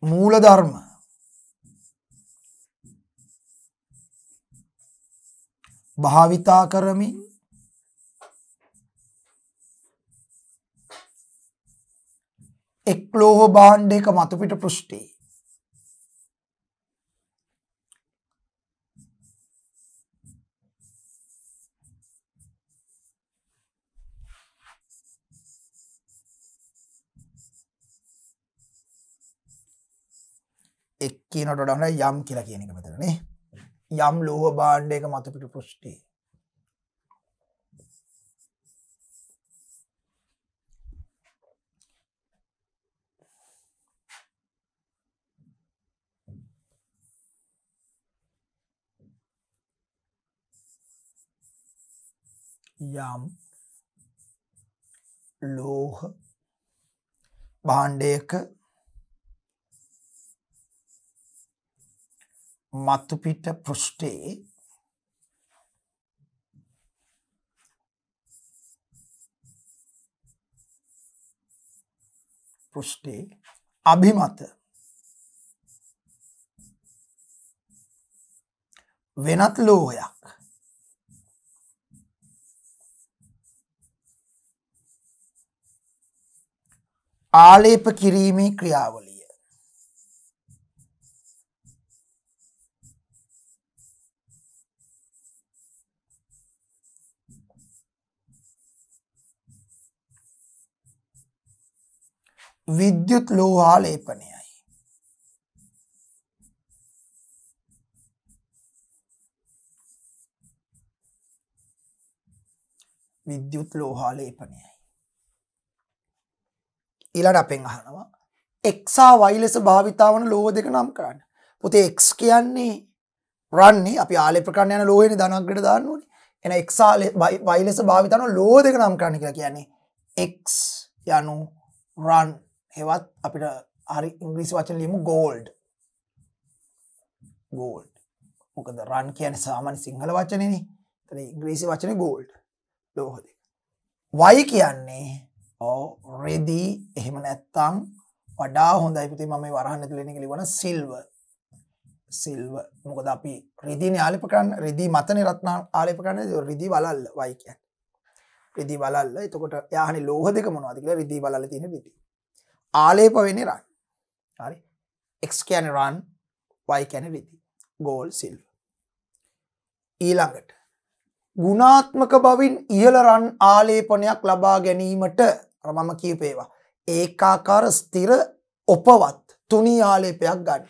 Speaker 1: මූලධර්ම භාවිතා කරමින් එක්ලෝහ භාණ්ඩයක මතුපිට පෘෂ්ටි එක් කියනට ඩහන යම් කියලා කියන එක මෙතරනේ යම් ලෝහ බාණ්ඩ එක මතුපිට පෘෂ්ටි යම් ලෝහ බාණ්ඩයක මතු පිට පෘෂ්ඨයේ පෘෂ්ඨේ අභිමත වෙනත් ලෝහයක් ආලේප කිරීමේ ක්‍රියාවලිය විද්‍යුත් ලෝහා ලේපනයයි. විද්‍යුත් ලෝහා ලේපනයයි. ඊළඟ අපෙන් අහනවා x හා y ලෙස භාවිතා වන ලෝහ දෙක නම් කරන්න. පුතේ x කියන්නේ රන්නේ අපි ආලේප කරන්න යන ලෝහේනේ ධනග්‍රයට දාන්න ඕනේ. එන x හා y ලෙස භාවිතා වන ලෝහ දෙක නම් කරන්න කියලා කියන්නේ x යනු රන් හෙවත් අපිට හරි ඉංග්‍රීසි වචන ලියමු ගෝල්ඩ් ගෝල්ඩ් මොකද රන් කියන සාමාන්‍ය සිංහල වචනන තන ඉංග්‍රීසි වචන ගෝල්ඩ් ලෝහද වයි කියන්නේ ඕ රෙදී එහෙම නැත්තම් වඩා හොඳයි පති මම වරහන්න තුලෙන ලිවන සිල්ව සිල්ව මොකද අපි රිදින ආලිප කරන්න රිදිී මතන රත්නා ආලිප කරන්න රිදි වලල් වයි කියන් රිදි වලල්ල එතකොට යාහනි ලෝහ දෙක මොනවාදක රිදි වලල තින විටි ආලේප වෙන රන් හරි එක් කියන රන් වයි කැන විදි ගෝල් සිල් ඊළඟට ගුණාත්මක බවින් ඉහළ රන් ආලේපනයක් ලබා ගැනීමට රමම කියපේවා ඒකාකාර ස්තිර ඔපවත් තුනී ආලේපයක් ගන්න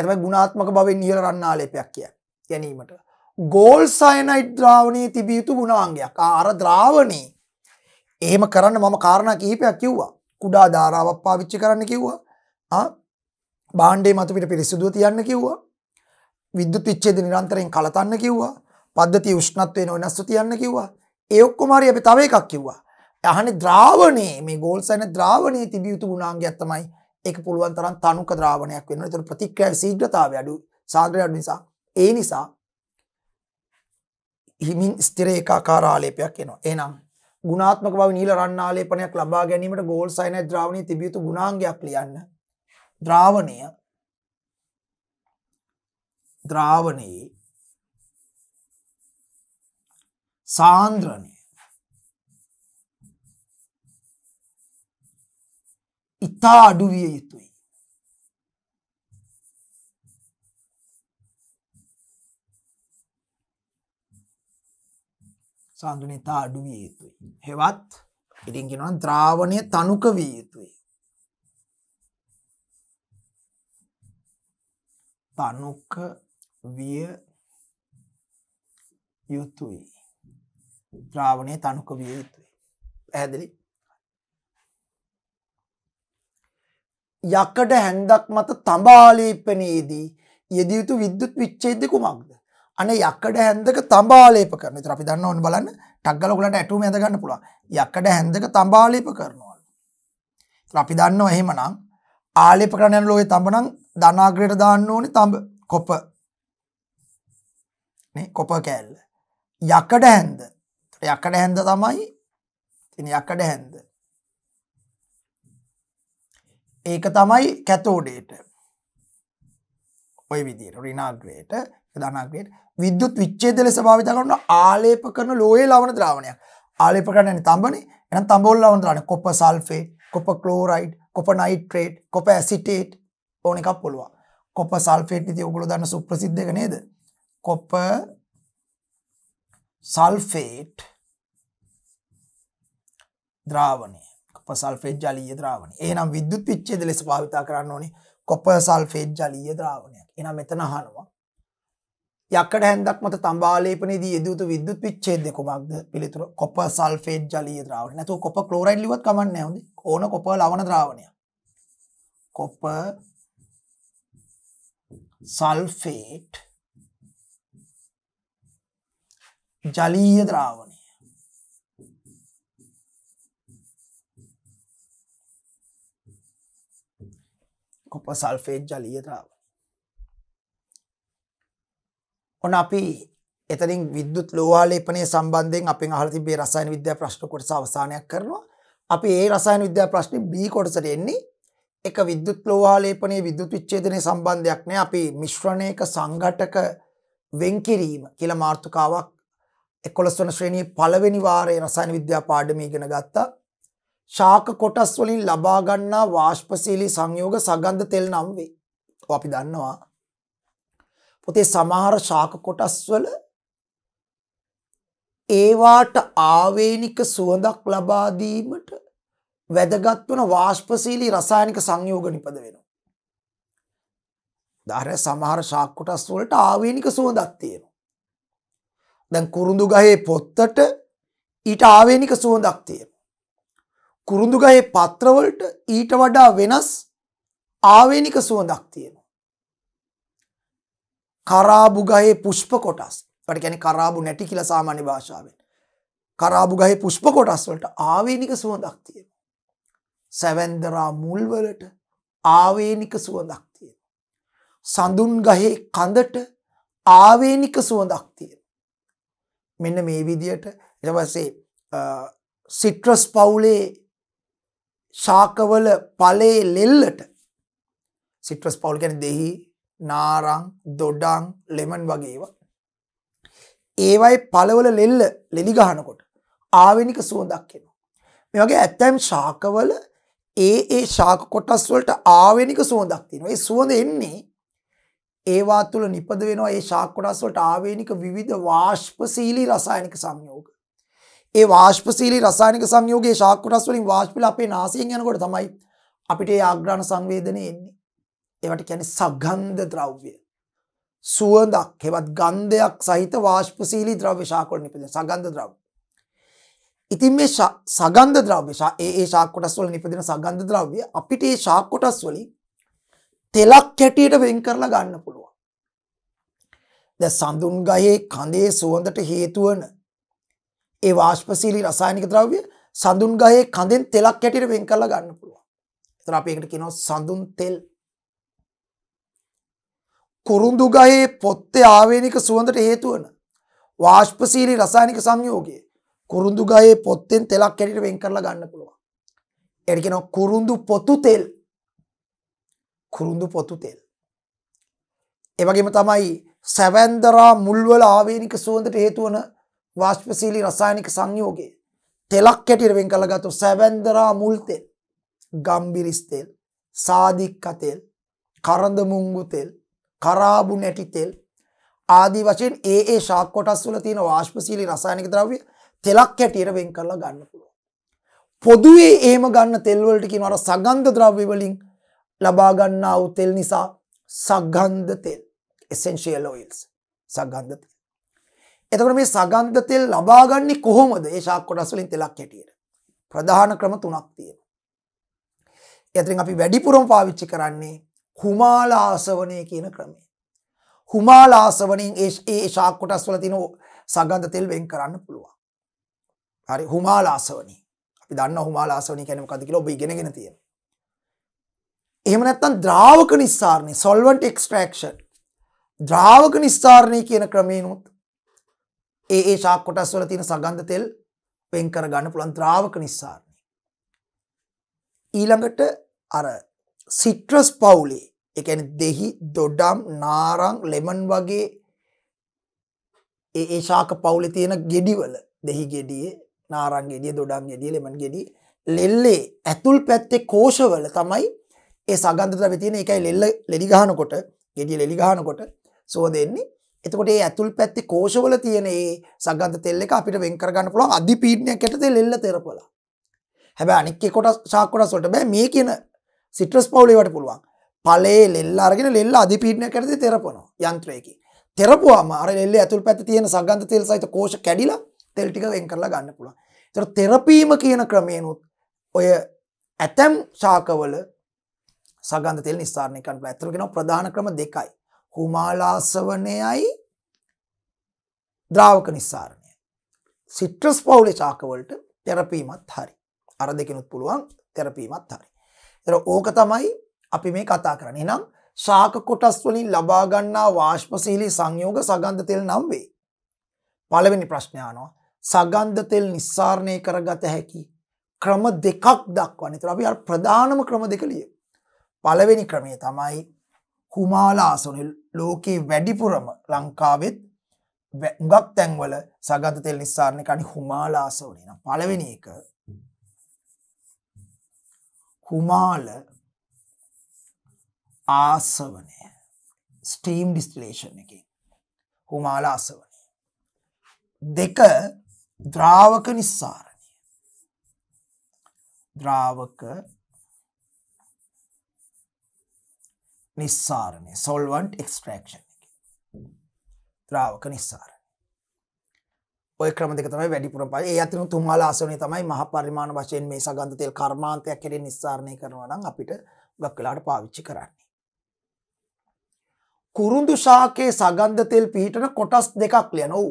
Speaker 1: එරම ගුණාත්මක බවින් ඉහළ රන්න ආලේපයක් කිය ගැනීමට ගෝල් සයනයිට් ද්‍රාවණය තිබියයුතු ගුණාංගයක් ආර ද්‍රාවණී එහෙම කරන්න මම කාරණ කිහිපයක් කිව්වා කුඩා ධාරාවක් පාවිච්චි කරන්න කිව්වා බාණ්ඩේ මත පිට පිරිසිදුව තියන්න කිව්වා විද්‍යුත් විච්ඡේද නිරන්තරයෙන් කලතන්න කිව්වා පද්ධති උෂ්ණත්වය වෙනස්ව තියන්න කිව්වා ඒ ඔක්කොම හරි අපි තව එකක් කිව්වා අහන්නේ ද්‍රාවණේ මේ ගෝල්සන ද්‍රාවණේ තිබිය යුතු ගුණාංගයක් තමයි ඒක පුළුවන් තරම් තනුක ද්‍රාවණයක් වෙන්න. ඒතර ප්‍රතික්‍රියාවේ ශීඝ්‍රතාවය අඩු සාන්ද්‍රය අඩු නිසා ඒ නිසා හිමින් ස්ථිර ඒකාකාර ආලේපයක් එනවා. එහෙනම් ගුණාත්මක බව නිල රන්නාලේපනයක් ලබා ගැනීමට ගෝල් සයනයිඩ් ද්‍රාවණයේ තිබිය යුතු ගුණාංගයක් ලියන්න. ද්‍රාවණය ද්‍රාවණයේ සාන්ද්‍රණය ඉතා අඩු විය යුතුය. සඳුනතා අඩු විය යුතුයි. හෙවත් ඉරිගෙනන ද්‍රාවණය තනුක විය යුතුයි. තනුක විය යුතුයි. ද්‍රාවණය තනුක විය යුතුයි. පැහැදිලි යකඩ හැන්දක් මත තබාලීපනයේදී යෙදියුතු විද්‍යුත් විච්චේද කුමක්ද අනේ යකඩ හැන්දක තම්බාලේප කරන. ඉතින් අපි දන්න ඕනේ බලන්න ටක් ගාලා ඔයගලන්ට ඇටෝම ඇඳ ගන්න පුළුවන්. යකඩ හැන්දක තම්බාලේප කරනවලු. ඉතින් අපි දන්නවා එහෙමනම් ආලේප කරන යන ලෝකේ තඹ නම් ධනාග්‍රයට දාන්න ඕනේ තඹ කොප. නේ කොප කෑල්ල. යකඩ හැන්ද. යකඩ හැන්ද තමයි ඉතින් යකඩ හැන්ද. ඒක තමයි කැතෝඩේට. ඔය විදිහට ඍණාග්‍රයට ධනාග්‍රයට විද්‍යුත් විච්ඡේද ලෙස භාවිත කරන ආලේප කරන ලෝහයේ ලවණ ද්‍රාවණයක්. ආලේප කරන්න යන්නේ තඹනේ. එහෙනම් තඹවල ලවණ ද්‍රාවණ copper sulphate, copper chloride, copper nitrate, copper acetate ඕන එකක් පුළුවන්. කොප සල්ෆේට් ඉතින් ඔයගොල්ලෝ දන්න සුප්‍රසිද්ධ එක නේද? කොප සල්ෆේට් ද්‍රාවණය. කොප සල්ෆේට් ජලීය ද්‍රාවණය. එහෙනම් විද්‍යුත් විච්ඡේද ලෙස භාවිත කරන්න ඕනේ කොප සල්ෆේට් ජලීය ද්‍රාවණයක්. එහෙනම් මෙතන අහනවා යකඩ හැන්දක් මත තම්බාලේපනයේදී යෙදිය යුතු විද්‍යුත් විච්ඡේදය කුමක්ද? පිළිතුර කොප සල්ෆේට් ජලීය ද්‍රාවණය. නැතුව කොප ක්ලෝරයිඩ් ලිව්වත් කමක් නැහැ හොඳේ. ඕන කොප ලවණ ද්‍රාවණයක්. කොප සල්ෆේට් ජලීය ද්‍රාවණය. කොප සල්ෆේට් ජලීය ද්‍රාවණය. ඔන්න අපි එතනින් විද්‍යුත් ලෝවාලේපනය සම්බන්ධයෙන් අපෙන් අහලා තිබේ රසායන විද්‍යා ප්‍රශ්න කොටස අවසානයක් කරනවා. අපි ඒ රසායන විද්‍යා ප්‍රශ්නේ B කොටසට එන්නේ. එක විද්‍යුත් ලෝවාලේපනයේ විද්‍යුත් විච්ඡේදනයේ සම්බන්ධයක් නෑ. අපි මිශ්‍රණයක සංඝටක වෙන් කිරීම කියලා මාතෘකාවක් 11 වන ශ්‍රේණියේ පළවෙනි වාරයේ රසායන විද්‍යා පාඩමේ ඉගෙන ගත්තා. ශාක කොටස් වලින් ලබා ගන්නා වාෂ්පශීලී සංයෝග සගන්ධ තෙල් නම් වේ. ඔව් අපි දන්නවා පොතේ සමහර ශාක කොටස්වල ඒවාට ආවේනික සුවඳක් ලබා දීමට වැදගත් වන වාෂ්පශීලී රසායනික සංයෝග නිපද වෙනවා. ධාරය සමහර ශාක කොටස් වලට ආවේනික සුවඳක් තියෙනවා. දැන් කුරුඳු ගහේ පොත්තට ඊට ආවේනික සුවඳක් තියෙනවා. කුරුඳු ගහේ පත්‍රවලට ඊට වඩා වෙනස් ආවේනික සුවඳක් තියෙනවා. කරාබු ගහේ පුෂ්ප කොටස්. ඒකට කියන්නේ කරාබු නැටි කියලා සාමාන්‍ය භාෂාවෙන්. කරාබු ගහේ පුෂ්ප කොටස් වලට ආවේනික සුවඳක් තියෙනවා. සැවැන්දරා මුල් වලට ආවේනික සුවඳක් තියෙනවා. සඳුන් ගහේ කඳට ආවේනික සුවඳක් තියෙනවා. මෙන්න මේ විදියට ඊට පස්සේ සිට්‍රස් පවුලේ ශාකවල ඵලයේ ලෙල්ලට සිට්‍රස් පවුල් කියන්නේ දෙහි නාරං, දොඩං, ලෙමන් වගේ ඒවා. ඒවයි පළවල ලෙල්ල ලෙලි ගහනකොට ආවෙනික සුවඳක් එනවා. මේ වගේ ඇතැම් ශාකවල ඒ ඒ ශාක කොටස් වලට ආවෙනික සුවඳක් තියෙනවා. ඒ සුවඳ එන්නේ ඒවා තුළ නිපද වෙනවා ඒ ශාක කොටස් වලට ආවේනික විවිධ වාෂ්පශීලී රසායනික සංයෝග. ඒ වාෂ්පශීලී රසායනික සංයෝගයේ ශාක කොටස් වලින් වාෂ්පිල අපේ නාසයෙන් යනකොට තමයි අපිට ඒ ආග්‍රාණ සංවේදනය එන්නේ. ඒවට කියන්නේ සගන්ධ ද්‍රව්‍ය. සුවඳක් හෙවත් ගන්ධයක් සහිත වාෂ්පශීලී ද්‍රව්‍ය ශාකවල නිපදෙන සගන්ධ ද්‍රව්‍ය. ඉතින් මේ සගන්ධ ද්‍රව්‍ය ඒ ඒ ශාක කොටස් වල නිපදෙන සගන්ධ ද්‍රව්‍ය අපිට මේ ශාක කොටස් වලින් තෙලක් හැටියට වෙන් කරලා ගන්න පුළුවන්. දැන් සඳුන් ගහේ කඳේ සුවඳට හේතු වන ඒ වාෂ්පශීලී රසායනික ද්‍රව්‍ය සඳුන් ගහේ කඳෙන් තෙලක් හැටියට වෙන් කරලා ගන්න පුළුවන්. එතන අපි ඒකට කියනවා සඳුන් තෙල් කුරුඳු ගහේ පොත්තේ ආවේනික සුවඳට හේතු වන වාෂ්පශීලී රසායනික සංයෝගය කුරුඳු ගහේ පොත්තෙන් තෙලක් කැඩිට වෙන් කරලා ගන්න පුළුවන්. ඒකට කියනවා කුරුඳු පොතු තෙල්. කුරුඳු පොතු තෙල්. ඒ වගේම තමයි සැවැන්දරා මුල්වල ආවේනික සුවඳට හේතු වන වාෂ්පශීලී රසායනික සංයෝගය තෙලක් කැටියට වෙන් කරලා ගත්තොත් සැවැන්දරා මුල් තෙල්, ගම්බිරිස් තෙල්, සාදික්ක තෙල්, කරඳ මුංගු තෙල්, කරාබු නැටි තෙල් ආදී වශයෙන් ඒ ඒ ශාක් කොටස් වල තියෙන වාෂ්පශීලී රසායනික ද්‍රව්‍ය තෙලක් හැටියට වෙන් කරලා ගන්න පුළුවන්. පොදුවේ එහෙම ගන්න තෙල් වලට කියනවා අර සගන්ධ ද්‍රව්‍ය වලින් ලබා ගන්නා වූ තෙල් නිසා සගන්ධ තෙල් essential oils සගන්ධ තෙල්. එතකොට මේ සගන්ධ තෙල් ලබා ගන්නේ කොහොමද? ඒ ශාක් කොටස් වලින් තෙලක් හැටියට. ප්‍රධාන ක්‍රම තුනක් තියෙනවා. එතරින් අපි වැඩිපුරම පාවිච්චි කරන්නේ කුමාලාසවනය කියන ක්‍රමය. හුමාලාසවනින් ඒ ශාක් කොටස් වල තින සගන්ධ තෙල් වෙන් කරන්න පුළුවන්. හරි හුමාලාසවනි අපි දන්න හුමාලාසවනි කැනම කදකිල ඔබ ඉගෙනගෙන තියෙන. එහමනැත්තන් ද්‍රාවක නිස්සාරණය සොල්වන්ට එක්ස්ට්‍රක්ෂන් ද්‍රාවක නිස්සාරණය කියන ක්‍රමේනුත් ඒ ඒ ශාක් කොටස් වල තියෙන සගන්ධ තෙල් වෙන් කර ගන්න පුළන් ද්‍රාවක නිස්සාරණය. ඊළඟට අර සිට්‍රස් පවුලේ ඒ කියන්නේ දෙහි දොඩම් නාරං ලෙමන් වගේ ඒ ඒ ශාක පවුලේ තියෙන ගෙඩිවල දෙහි ගෙඩියේ නාරං ගෙඩිය දොඩම් ගෙඩිය ලෙමන් ගෙඩිය ලෙල්ලේ ඇතුල් පැත්තේ කෝෂවල තමයි ඒ සගන්ධ ද්‍රව්‍ය තියෙන එකයි ලෙල්ල ලෙඩි ගහනකොට ගෙඩිය ලෙඩි ගහනකොට සුවඳ එන්නේ එතකොට ඒ ඇතුල් පැත්තේ කෝෂවල තියෙන ඒ සගන්ධ තෙල් එක අපිට වෙන් කරගන්න පුළුවන් අධිපීඩනයක් යටතේ ලෙල්ල තෙරපලා හැබැයි අනික් එක කොටස් ශාක කොටස් වලට බෑ මේ කියන සිට්‍රස් පවුලේවට පුළුවන් පලේ ලෙල්ල අරගෙන ලෙල්ල අධිපීටනය කරද තෙරපනවා යන්ත්‍රයකි තෙරපුවාම අර එල්ල ඇතුල් පැත් තියෙන සගන්ධ තෙල් සහිත කෝෂ කැඩිලා තෙල් ටික වෙන් කරලා ගන්න පුළුවන්. ඒතර තෙරපීම කියන ක්‍රමයෙන්ුත් ඔය ඇතම් ශාකවල සගන්ධ තෙල් නිස්සාරණය කරන්න පුළුවන්. ඒතර කියනවා ප්‍රධාන ක්‍රම දෙකයි. හුමාලාසවණයයි ද්‍රාවක නිස්සාරණය. සිට්‍රස් පවුලේ ශාකවලට තෙරපීමත් හරි. අර දෙකිනුත් පුළුවන් තෙරපීමත් හරි. ඒතර ඕක තමයි අපි මේ කතා කරන්නේ. එහෙනම් ශාක කොටස් වලින් ලබා ගන්නා වාෂ්පශීලී සංයෝග සගන්ධ තෙල් නම් වේ. පළවෙනි ප්‍රශ්නය අහනවා සගන්ධ තෙල් නිස්සාරණය කරගත හැකි ක්‍රම දෙකක් දක්වන්නේ. ඒතර අපි අර ප්‍රධානම ක්‍රම දෙක ලියමු. පළවෙනි ක්‍රමය තමයි කුමාලාසන ලෝකේ වැඩිපුරම ලංකාවෙත් උඟක් තැන්වල සගත තෙල් නිස්සාරණ කනි හුමාලාසවනේ නම් පළවෙනි එක කුමාල ආසවනය ස්ටීම් ඩිස්ටිලේෂන් එකින් හුමාල ආසවනය දෙක ද්‍රාවක නිස්සාරණය ද්‍රාවක නිස්සාරණය සොල්වන්ට් එක්ස්ට්‍රක්ෂන් ද්‍රාවක නිස්සාර ඔය ක්‍රම දෙක තමයි වැඩිපුරම පාවිච්චි. ඒ අතරින් තුමාලා ආසනේ තමයි මහ පරිමාණ වශයෙන් මේ සගන්ධ තෙල් කර්මාන්තයක් හැටියට නිස්සාරණය කරනවා නම් අපිට ගොඩක් වෙලාවට පාවිච්චි කරන්නේ. කුරුඳු ශාකයේ සගන්ධ තෙල් පිහිටන කොටස් දෙකක් ලියන. ඔව්.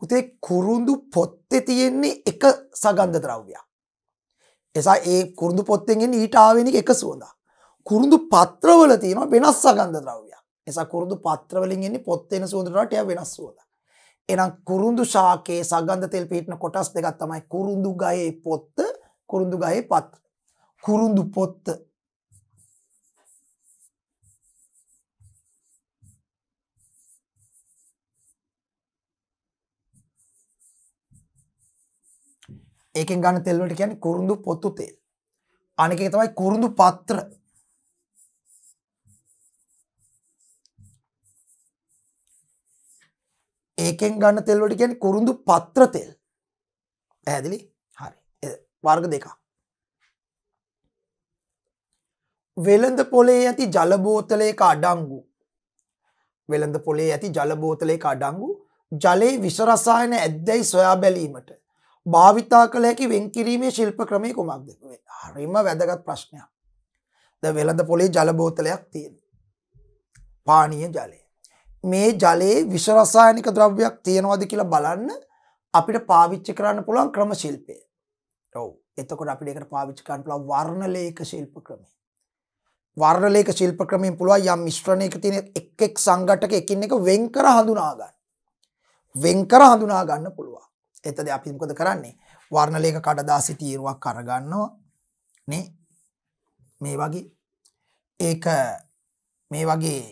Speaker 1: පුතේ කුරුඳු පොත්තේ තියෙන්නේ එක සගන්ධ ද්‍රව්‍යයක්. එසා ඒ කුරුඳු පොත්තෙන් එන්නේ ඊට ආවෙන එක සුවඳක්. කුරුඳු පත්‍රවල තියෙන වෙනස් සගන්ධ ද්‍රව්‍යයක්. එසා කුරුඳු පත්‍රවලින් එන්නේ පොත් වෙන සුවඳට වඩා ටිකක් වෙනස් සුවඳක්. එහෙනම් කුරුඳු ශාකයේ සගන්ධ තෙල් පිහිටන කොටස් දෙකක් තමයි කුරුඳු ගහේ පොත්ත කුරුඳු ගහේ පත්‍ර. කුරුඳු පොත්ත ඒකෙන් ගන්න තෙල් වලට කියන්නේ කුරුඳු පොතු තෙල්. අනෙක තමයි කුරුඳු පත්‍ර. ඒකෙන් ගන්න තෙල්වලට ගැන කුරුදු පත්‍ර තෙල් ඇදිලි හරි වර්ග දෙකක් වෙළඳ පොලේ ඇති ජලබෝතලයක අඩංගු වෙළඳ පොලේ ඇති ජලබෝතලයක අඩංගු ජලයේ විසරසායන ඇද්දැයි සොයා බැලීමට භාවිතා කළ හැකි වෙන්කිරීමේ ශිල්ප ක්‍රමය කුමක්ද හරිම වැදගත් ප්‍රශ්නයක් ද වෙළඳ පොලේ ජලබෝතලයක් තියෙන පානීය ජලය මේ ජලයේ විෂ රසායනික ද්‍රව්‍යයක් තියෙනවද කියලා බලන්න අපිට පාවිච්චි කරන්න පුළුවන් ක්‍රම ශිල්පය. ඔව්. එතකොට අපිට ඒකට පාවිච්චි කරන්න පුළුවන් වර්ණලේඛ ශිල්ප ක්‍රමය. වර්ණලේඛ ශිල්ප ක්‍රමයෙන් පුළුවන් යම් මිශ්‍රණයක තියෙන එක් එක් සංඝටක එකින් එක වෙන් කර හඳුනා ගන්න. වෙන් කර හඳුනා ගන්න පුළුවන්. එතද අපි මොකද කරන්නේ? වර්ණලේඛ කඩදාසි තීරුවක් අරගන්නවා නේ. මේ වගේ ඒක මේ වගේ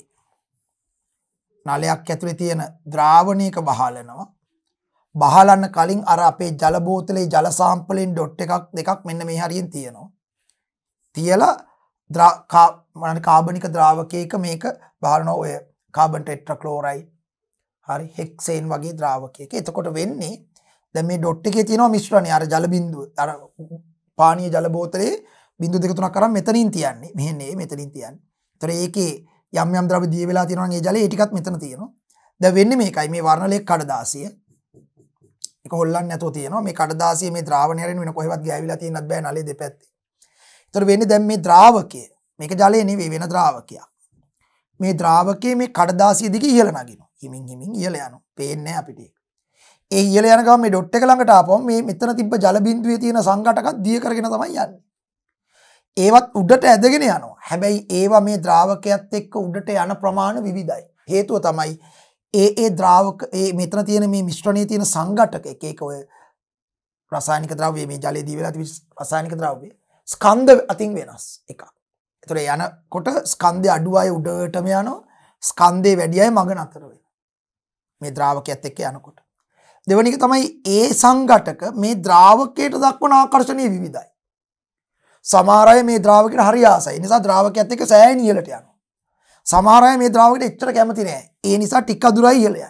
Speaker 1: නලයක් ඇතුළේ තියෙන ද්‍රාවණයක බහලනවා. බහලන්න කලින් අර අපේ ජල බෝතලේ ජල සාම්පලෙන් ඩොට් එකක් දෙකක් මෙන්න මේ හරියෙන් තියෙනවා. තියලා කාබනික ද්‍රාවකයක මේක බහලනවා ඔය කාබන් ටෙට්‍රක්ලෝරයිඩ් හරි හෙක්සේන් වගේ ද්‍රාවකයක. එතකොට වෙන්නේ දැන් මේ ඩොට් එකේ තියෙනවා මිශ්‍රණය අර ජල බිඳුව අර පානීය ජල බෝතලේ බිඳු දෙක තුනක් කරන් මෙතනින් තියන්නේ. මෙහෙ නේ මෙතනින් තියන්නේ. ඒතර ඒකේ යම් යම් ද්‍රව දිය වෙලා තියෙනවා නම් ඒ ජලය ඒ ටිකත් මෙතන තියෙනවා. දැන් වෙන්නේ මේකයි මේ වර්ණලේඛ කඩදාසිය. ඒක හොල්ලන්න නැතුව තියෙනවා. මේ කඩදාසිය මේ ද්‍රාවණය රෙන් වෙන කොහෙවත් ගෑවිලා තියෙන්නත් බෑ නලේ දෙපැත්තේ. ඒතර වෙන්නේ දැන් මේ ද්‍රාවකය. මේක ජලය නෙවෙයි වෙන ද්‍රාවකයක්. මේ ද්‍රාවකයේ මේ කඩදාසිය දිගේ ඉහළ නගිනවා. හිමින් හිමින් ඉහළ යනවා. පේන්නේ අපිට ඒක. ඒ ඉහළ යන ගම මේ ඩොට් එක ළඟට ආපුවම මේ මෙතන තිබ්බ ජල බිඳුවේ තියෙන සංඝටකත් දිය කරගෙන තමයි යන්නේ. ඒවත් උඩට ඇදගෙන යනවා. හැබැයි ඒවා මේ ද්‍රාවකයත් එක්ක උඩට යන ප්‍රමාණ විවිධයි. හේතුව තමයි ඒ ඒ ද්‍රාවක ඒ මෙතන තියෙන මේ මිශ්‍රණයේ තියෙන සංඝටක එක එක ඔය රසායනික ද්‍රව්‍ය මේ ජලයේ දී වෙලා තිබි රසායනික ද්‍රව්‍ය ස්කන්ධ අතින් වෙනස් එකක්. එතකොට යනකොට ස්කන්ධය අඩු අය උඩටම යනවා. ස්කන්ධේ වැඩි අය මග නතර වෙනවා. මේ ද්‍රාවකයත් එක්ක යනකොට. දෙවනික තමයි ඒ සංඝටක මේ ද්‍රාවකයට දක්වන ආකර්ෂණය විවිධයි. සමාරය මේ ද්‍රාවකට හරි ආසයි නිසා ද්‍රාවකඇත් එක සෑ නියලට යන. සමාරය මේ ද්‍රාවකට එච්චර කැමති නෑ ඒ නිසා ටික් අදුරයි ඉහලය.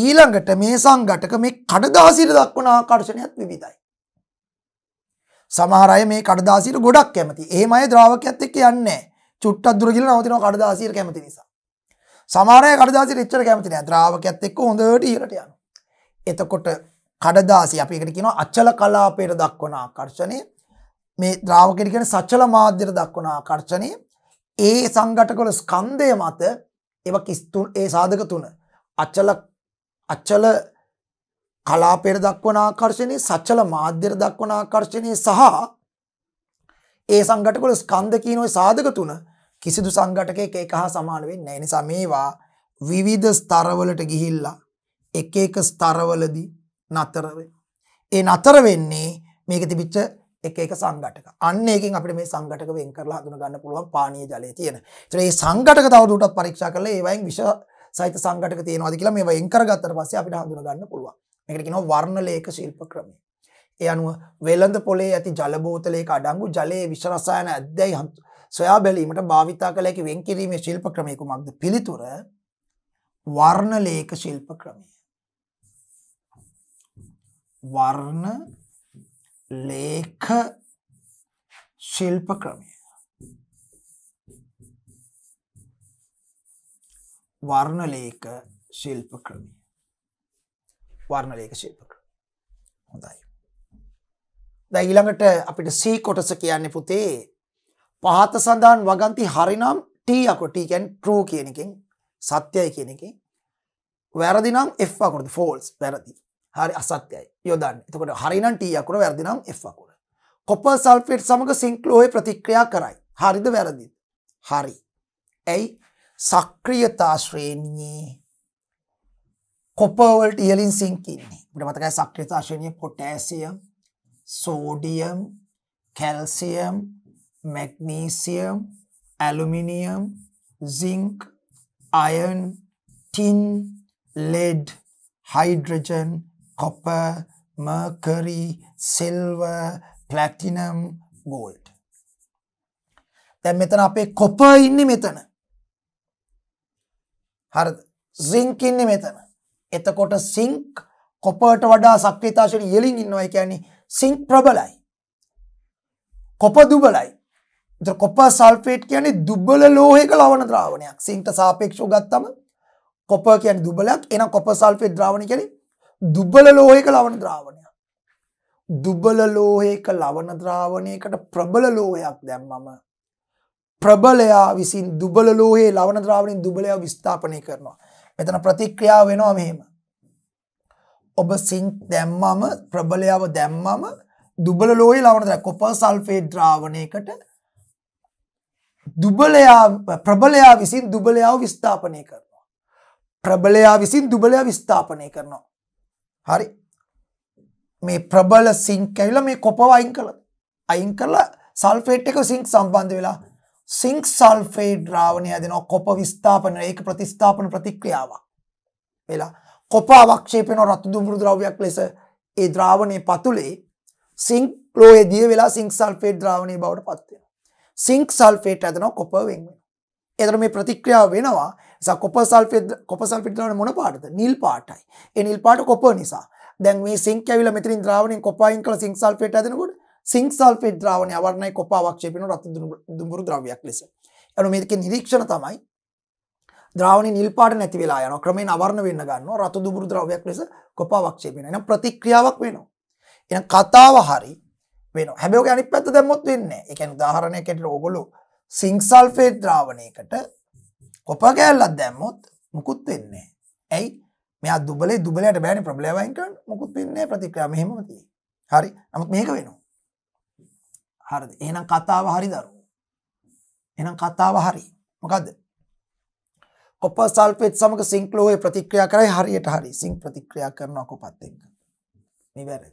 Speaker 1: ඊළඟට මේ සංගටක මේ කඩදාසිර දක්වන ආකර්ශණයක් විවිධයි. සමහරය මේ කඩදාසිර ගොඩක් කැමති ඒ මයි ද්‍රාවකඇත් එක් යන්නේ චුට්ටත් දුරගිල නවතින කඩදාසිර කැමති නිසා. සමාරය කඩදාසි ච්චර කැමතින ද්‍රාවකඇත් එක් හොඳට ඉරට යන. එතකොට කඩදාසි අපිකට කියන අච්චල කලාපයට දක්වන ආකර්ශණය මේ ද්‍රාවකයට කියන සචල මාධ්‍යයට දක්වන ආකර්ෂණය ඒ සංඝටකවල ස්කන්ධය මත ඒව කිස්තුන් ඒ සාධක තුන අචල අචල කලාපයට දක්වන ආකර්ෂණය සචල මාධ්‍යයට දක්වන ආකර්ෂණය සහ ඒ සංඝටකවල ස්කන්ධ කියන ওই සාධක තුන කිසිදු සංඝටකයක එක හා සමාන වෙන්නේ නැහැ. නිසා මේවා විවිධ ස්තරවලට ගිහිල්ලා එක එක ස්තරවලදී නතර ඒ නතර වෙන්නේ මේක තිබිච්ච එක එක සංගටක. අන්න ඒකෙන් අපිට මේ සංගටක වෙන් කරලා හඳුන ගන්න පුළුවන් පානීය ජලයේ තියෙන. ඒතර මේ සංගටක තවදුරටත් පරීක්ෂා කරලා ඒ වයින් විෂ සහිත සංගටක තියෙනවාද කියලා මේවා වෙන් කරගත්තට පස්සේ අපිට හඳුන ගන්න පුළුවන්. මේකට කියනවා වර්ණ ලේඛ ශිල්ප ක්‍රමය. ඒ අනුව වෙළඳ පොලේ ඇති ජල බෝතලයක අඩංගු ජලයේ විෂ රසායන ඇද්දැයි සොයා බැලීමට භාවිතා කළ හැකි වෙන් කිරීමේ ශිල්ප ක්‍රමය කුමක්ද? පිළිතුර වර්ණ ලේඛ ශිල්ප ක්‍රමය. වර්ණ ලේඛ ශිල්ප ක්‍රමය වර්ණ ලේඛ ශිල්ප ක්‍රමය වර්ණ ලේඛ ශිල්ප ක්‍රම හොඳයි දැන් ඊළඟට අපිට C කොටස කියන්නේ පුතේ පහත සඳහන් වගන්ති හරිනම් T අකුර T කියන්නේ true කියන එකෙන් සත්‍යයි කියන එකෙන් වැරදි නම් F අකුරද false වැරදි හරි අසත්‍යයි යොදන්න එතකොට හරිනම් ට අකුර වැරදිනම් F අකුර කොප සල්ෆෙට් සමඟ සිංක්ලෝය ප්‍රතික්‍රියා කරයි හරිද වැරදිද හරි ඇයි සක්‍රියතා ශ්‍රේණයේ කොපවල්ට ඉයලින් සිංකින්නේ ට මතකයි සක්‍රිතාශනය potassium sodium calcium magnesium aluminium zinc iron tin lead hydrogen copper, mercury, silver, platinum, gold. දැන් මෙතන අපේ copper ඉන්නේ මෙතන. හරිද? zinc ඉන්නේ මෙතන. එතකොට zinc copper ට වඩා සක්‍රීයතාවයෙන් ඉහළින් ඉන්නවා. ඒ කියන්නේ zinc ප්‍රබලයි. copper දුබලයි. ඒතර copper sulfate කියන්නේ දුබල ලෝහයක ලවණ ද්‍රාවණයක්. zinc ට සාපේක්ෂව ගත්තම copper කියන්නේ දුබලයක්. එහෙනම් copper sulfate ද්‍රාවණය කියන්නේ දුබල ලෝහයක ලවන ද්‍රාවණයක්. දුබල ලෝහයක ලවන ද්‍රාවණයකට ප්‍රබල ලෝහයක් දැම්මම ප්‍රබලයා විසින් දුබල ලෝහයේ ලවන ද්‍රාවණින් දුබලයා විස්ථාපනය කරනවා. මෙතන ප්‍රතික්‍රියාව වෙනවා මෙහෙම. ඔබ සිංක් දැම්මම ප්‍රබලයාව දැම්මම දුබල ලෝහයේ ලවන ද්‍රා කොපර් සල්ෆේට් ද්‍රාවණයකට දුබලයා ප්‍රබලයා විසින් දුබලයාව විස්ථාපනය කරනවා. ප්‍රබලයා විසින් දුබලයා විස්ථාපනය කරනවා. හරි මේ ප්‍රබල සිංක් ඇවිලා මේ කොපව අයින් කළා. අයින් කරලා සල්ෆේට් එක සිංක් සම්බන්ධ වෙලා සිංක් සල්ෆේට් ද්‍රාවණය හැදෙනවා කොප විස්ථාපන ඒක ප්‍රතිස්ථාපන ප්‍රතික්‍රියාවක්. වෙලා කොප අවක්ෂේප වෙන රතු දුඹුරු ද්‍රව්‍යයක් ලෙස ඒ ද්‍රාවණයේ පතුලේ සිංක් ලෝහය දිය වෙලා සිංක් සල්ෆේට් ද්‍රාවණයේ බවට පත් වෙනවා. සිංක් සල්ෆේට් හැදෙනවා කොප වෙන් වෙනවා. එතකොට මේ ප්‍රතික්‍රියාව වෙනවා නිසා කොපර් සල්ෆේට් කොපර් සල්ෆේට් ද්‍රාවණය මොන පාටද? නිල් පාටයි. ඒ නිල් පාට කොපර් නිසා. දැන් මේ සින්ක් ඇවිල්ලා මෙතනින් ද්‍රාවණයෙන් කොපයින් කළ සින්ක් සල්ෆේට් හදනකොට සින්ක් සල්ෆේට් ද්‍රාවණය අවර්ණයි කොපා අවක්ෂේපින රතු දුඹුරු ද්‍රව්‍යයක් ලෙස. එනු මේකේ නිරීක්ෂණ තමයි ද්‍රාවණය නිල් පාට නැති වෙලා යනවා. ක්‍රමයෙන් අවර්ණ වෙන්න ගන්නවා. රතු දුඹුරු ද්‍රව්‍යයක් ලෙස කොපා අවක්ෂේපින. එහෙනම් ප්‍රතික්‍රියාවක් වෙනවා. එහෙනම් කතාව හරි වෙනවා. හැබැයි ඔක අනිත් පැත්ත දැම්මොත් වෙන්නේ නැහැ. ඒ කියන්නේ උදාහරණයක් ඇටියට ඕගොල්ලෝ සින්ක් සල්ෆේට් ද්‍රාවණයකට කොපකෑල්ලත් දැම්මොත් මුකුත් වෙන්නේ ඇයි මෙයා දුබලේ දුබලයට බෑන ප්‍රබ්ලවයින් කරන්න මුකුත් වෙන්නේ ප්‍රතික්‍රා මෙහෙමති හරි නමුත් මේක වෙනවා හරි එහෙනම් කතාව හරි දරු එනම් කතාව හරි මොකක්ද කොප සල්පෙත් සමඟ සිංක්ලෝය ප්‍රතික්‍රියා කරයි හරියට හරි සිං ප්‍රතික්‍රියා කරන කොපත් එක්ක නිවැර